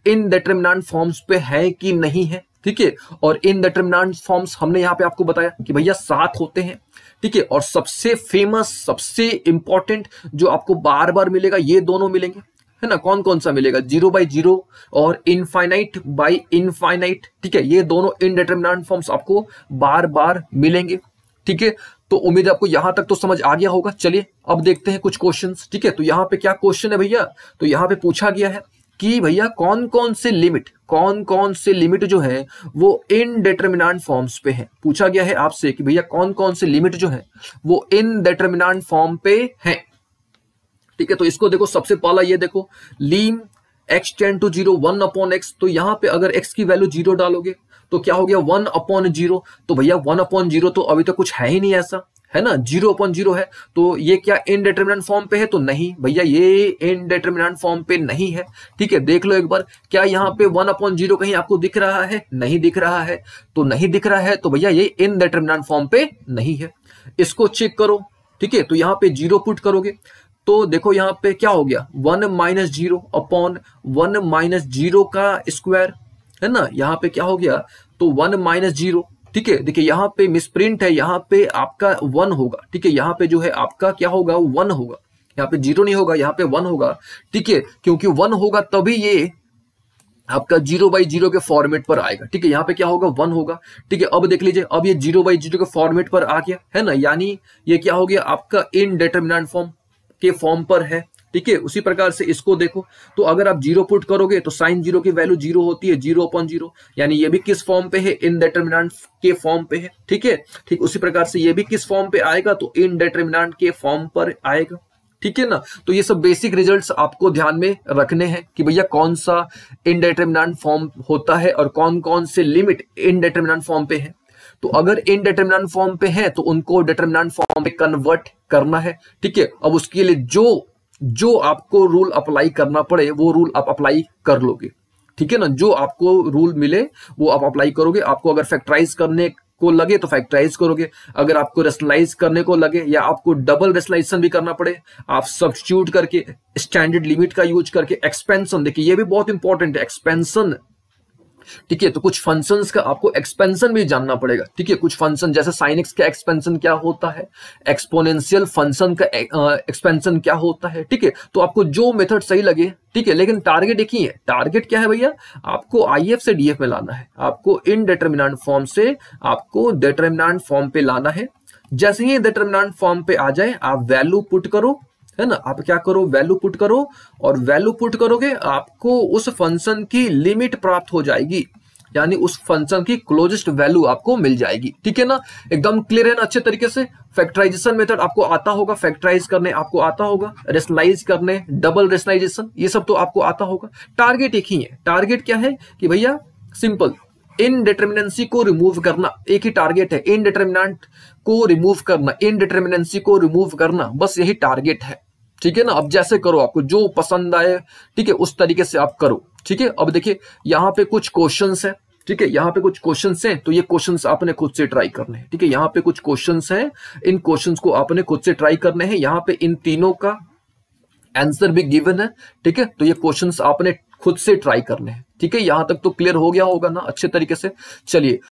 इन डिटर्मिनाट फॉर्म्स पे है कि नहीं है ठीक है और इन डिटर्मिनाट फॉर्म्स हमने यहाँ पे आपको बताया कि भैया सात होते हैं ठीक है और सबसे फेमस सबसे इंपॉर्टेंट जो आपको बार बार मिलेगा ये दोनों मिलेंगे है ना कौन कौन सा मिलेगा जीरो बाई जीरो और इनफाइनाइट बाई इनफाइनाइट ठीक है ये दोनों इनडिटर्मिनेंट फॉर्म्स आपको बार बार मिलेंगे ठीक है तो उम्मीद आपको यहां तक तो समझ आ गया होगा चलिए अब देखते हैं कुछ क्वेश्चंस ठीक है तो यहाँ पे क्या क्वेश्चन है भैया तो यहाँ पे पूछा गया है कि भैया कौन कौन से लिमिट कौन कौन से लिमिट जो है वो डेटरमिनाट फॉर्म्स पे है पूछा गया है आपसे कि भैया कौन कौन से लिमिट जो है वो इनडेटर्मिनाट फॉर्म पे है ठीक है तो इसको देखो सबसे पहला ये देखो lim x tends to zero one upon x तो यहां पे अगर एक्स की वैल्यू जीरो डालोगे तो क्या हो गया वन अपॉन जीरो तो भैया वन अपॉन जीरो तो अभी तो कुछ है ही नहीं ऐसा है ना जीरो अपॉन जीरो है तो ये क्या इनडिटर्मिनेंट फॉर्म पे है तो नहीं भैया ये इनडिटर्मिनेंट फॉर्म पे नहीं है ठीक है देख लो एक बार क्या यहाँ पे वन अपॉन जीरो कहीं आपको दिख रहा है नहीं दिख रहा है तो नहीं दिख रहा है तो भैया ये इनडिटर्मिनेंट फॉर्म पे नहीं है इसको चेक करो ठीक है तो यहाँ पे जीरो पुट करोगे तो देखो यहाँ पे क्या हो गया one minus zero upon one minus zero का स्क्वायर है ना यहाँ पे क्या हो गया तो वन माइनस जीरो ठीक है देखिए यहाँ पे मिसप्रिंट है यहाँ पे आपका वन होगा ठीक है यहाँ पे जो है आपका क्या होगा वन होगा यहाँ पे जीरो नहीं होगा यहाँ पे वन होगा ठीक है क्योंकि वन होगा तभी ये आपका जीरो बाई जीरो के फॉर्मेट पर आएगा ठीक है यहाँ पे क्या होगा वन होगा ठीक है अब देख लीजिए अब ये जीरो बाई जीरो के फॉर्मेट पर आ गया है ना यानी ये क्या हो गया आपका इनडेटर्मिनेंट फॉर्म के फॉर्म पर है ठीक है उसी प्रकार से इसको देखो तो अगर आप जीरो पुट करोगे तो साइन जीरो की वैल्यू जीरो होती है जीरो अपॉन जीरो यानी ये भी किस फॉर्म पे है इनडेटर्मिनाट के फॉर्म पे है ठीक है ठीक उसी प्रकार से ये भी किस फॉर्म पे आएगा तो इनडेटर्मिनाट के फॉर्म पर आएगा ठीक है ना तो ये सब बेसिक रिजल्ट्स आपको ध्यान में रखने हैं कि भैया कौन सा इनडेटर्मिनाट फॉर्म होता है और कौन कौन से लिमिट इनडेटर्मिनाट फॉर्म पे है तो अगर इनडेटर्मिनाट फॉर्म पे है तो उनको डिटर्मिनाट फॉर्म पे कन्वर्ट करना है ठीक है अब उसके लिए जो जो आपको रूल अप्लाई करना पड़े वो रूल आप अप्लाई कर लोगे ठीक है ना जो आपको रूल मिले वो आप अप्लाई करोगे आपको अगर फैक्टराइज करने को लगे तो फैक्टराइज करोगे अगर आपको रेशनलाइज करने को लगे या आपको डबल रेशनलाइजेशन भी करना पड़े आप सब्सिट्यूट करके स्टैंडर्ड लिमिट का यूज करके एक्सपेंशन देखिए ये भी बहुत इंपॉर्टेंट है एक्सपेंशन ठीक है तो कुछ फंक्शंस का आपको एक्सपेंशन भी जानना पड़ेगा ठीक है कुछ फंक्शन जैसे साइनिक्स का एक्सपेंशन क्या होता है एक्सपोनेंशियल फंक्शन का एक्सपेंशन क्या होता है ठीक है तो आपको जो मेथड सही लगे ठीक है लेकिन टारगेट एक ही है टारगेट क्या है भैया आपको आई से डी में लाना है आपको इनडिटर्मिनेंट फॉर्म से आपको डिटर्मिनेंट फॉर्म पे लाना है जैसे ही डिटर्मिनेंट फॉर्म पे आ जाए आप वैल्यू पुट करो है ना आप क्या करो वैल्यू पुट करो और वैल्यू पुट करोगे आपको उस फंक्शन की लिमिट प्राप्त हो जाएगी यानी उस फंक्शन की क्लोजेस्ट वैल्यू आपको मिल जाएगी ठीक है ना एकदम क्लियर है ना अच्छे तरीके से फैक्टराइजेशन मेथड आपको आता होगा फैक्टराइज करने आपको आता होगा रेशनलाइज करने डबल रेशनलाइजेशन ये सब तो आपको आता होगा टारगेट एक ही है टारगेट क्या है कि भैया सिंपल डिटर्मिनेंसी को रिमूव करना एक ही टारगेट है डिटर्मिनेंट को रिमूव करना डिटर्मिनेंसी को रिमूव करना बस यही टारगेट है ठीक है ना अब जैसे करो आपको जो पसंद आए ठीक है उस तरीके से आप करो ठीक है अब देखिए यहाँ पे कुछ क्वेश्चन है ठीक है यहाँ पे कुछ क्वेश्चन हैं तो ये क्वेश्चंस आपने खुद से ट्राई करने हैं ठीक है यहाँ पे कुछ क्वेश्चंस हैं इन क्वेश्चंस को आपने खुद से ट्राई करने हैं यहाँ पे इन तीनों का आंसर भी गिवन है ठीक है तो ये क्वेश्चंस आपने खुद से ट्राई करने हैं ठीक है यहां तक तो क्लियर हो गया होगा ना अच्छे तरीके से चलिए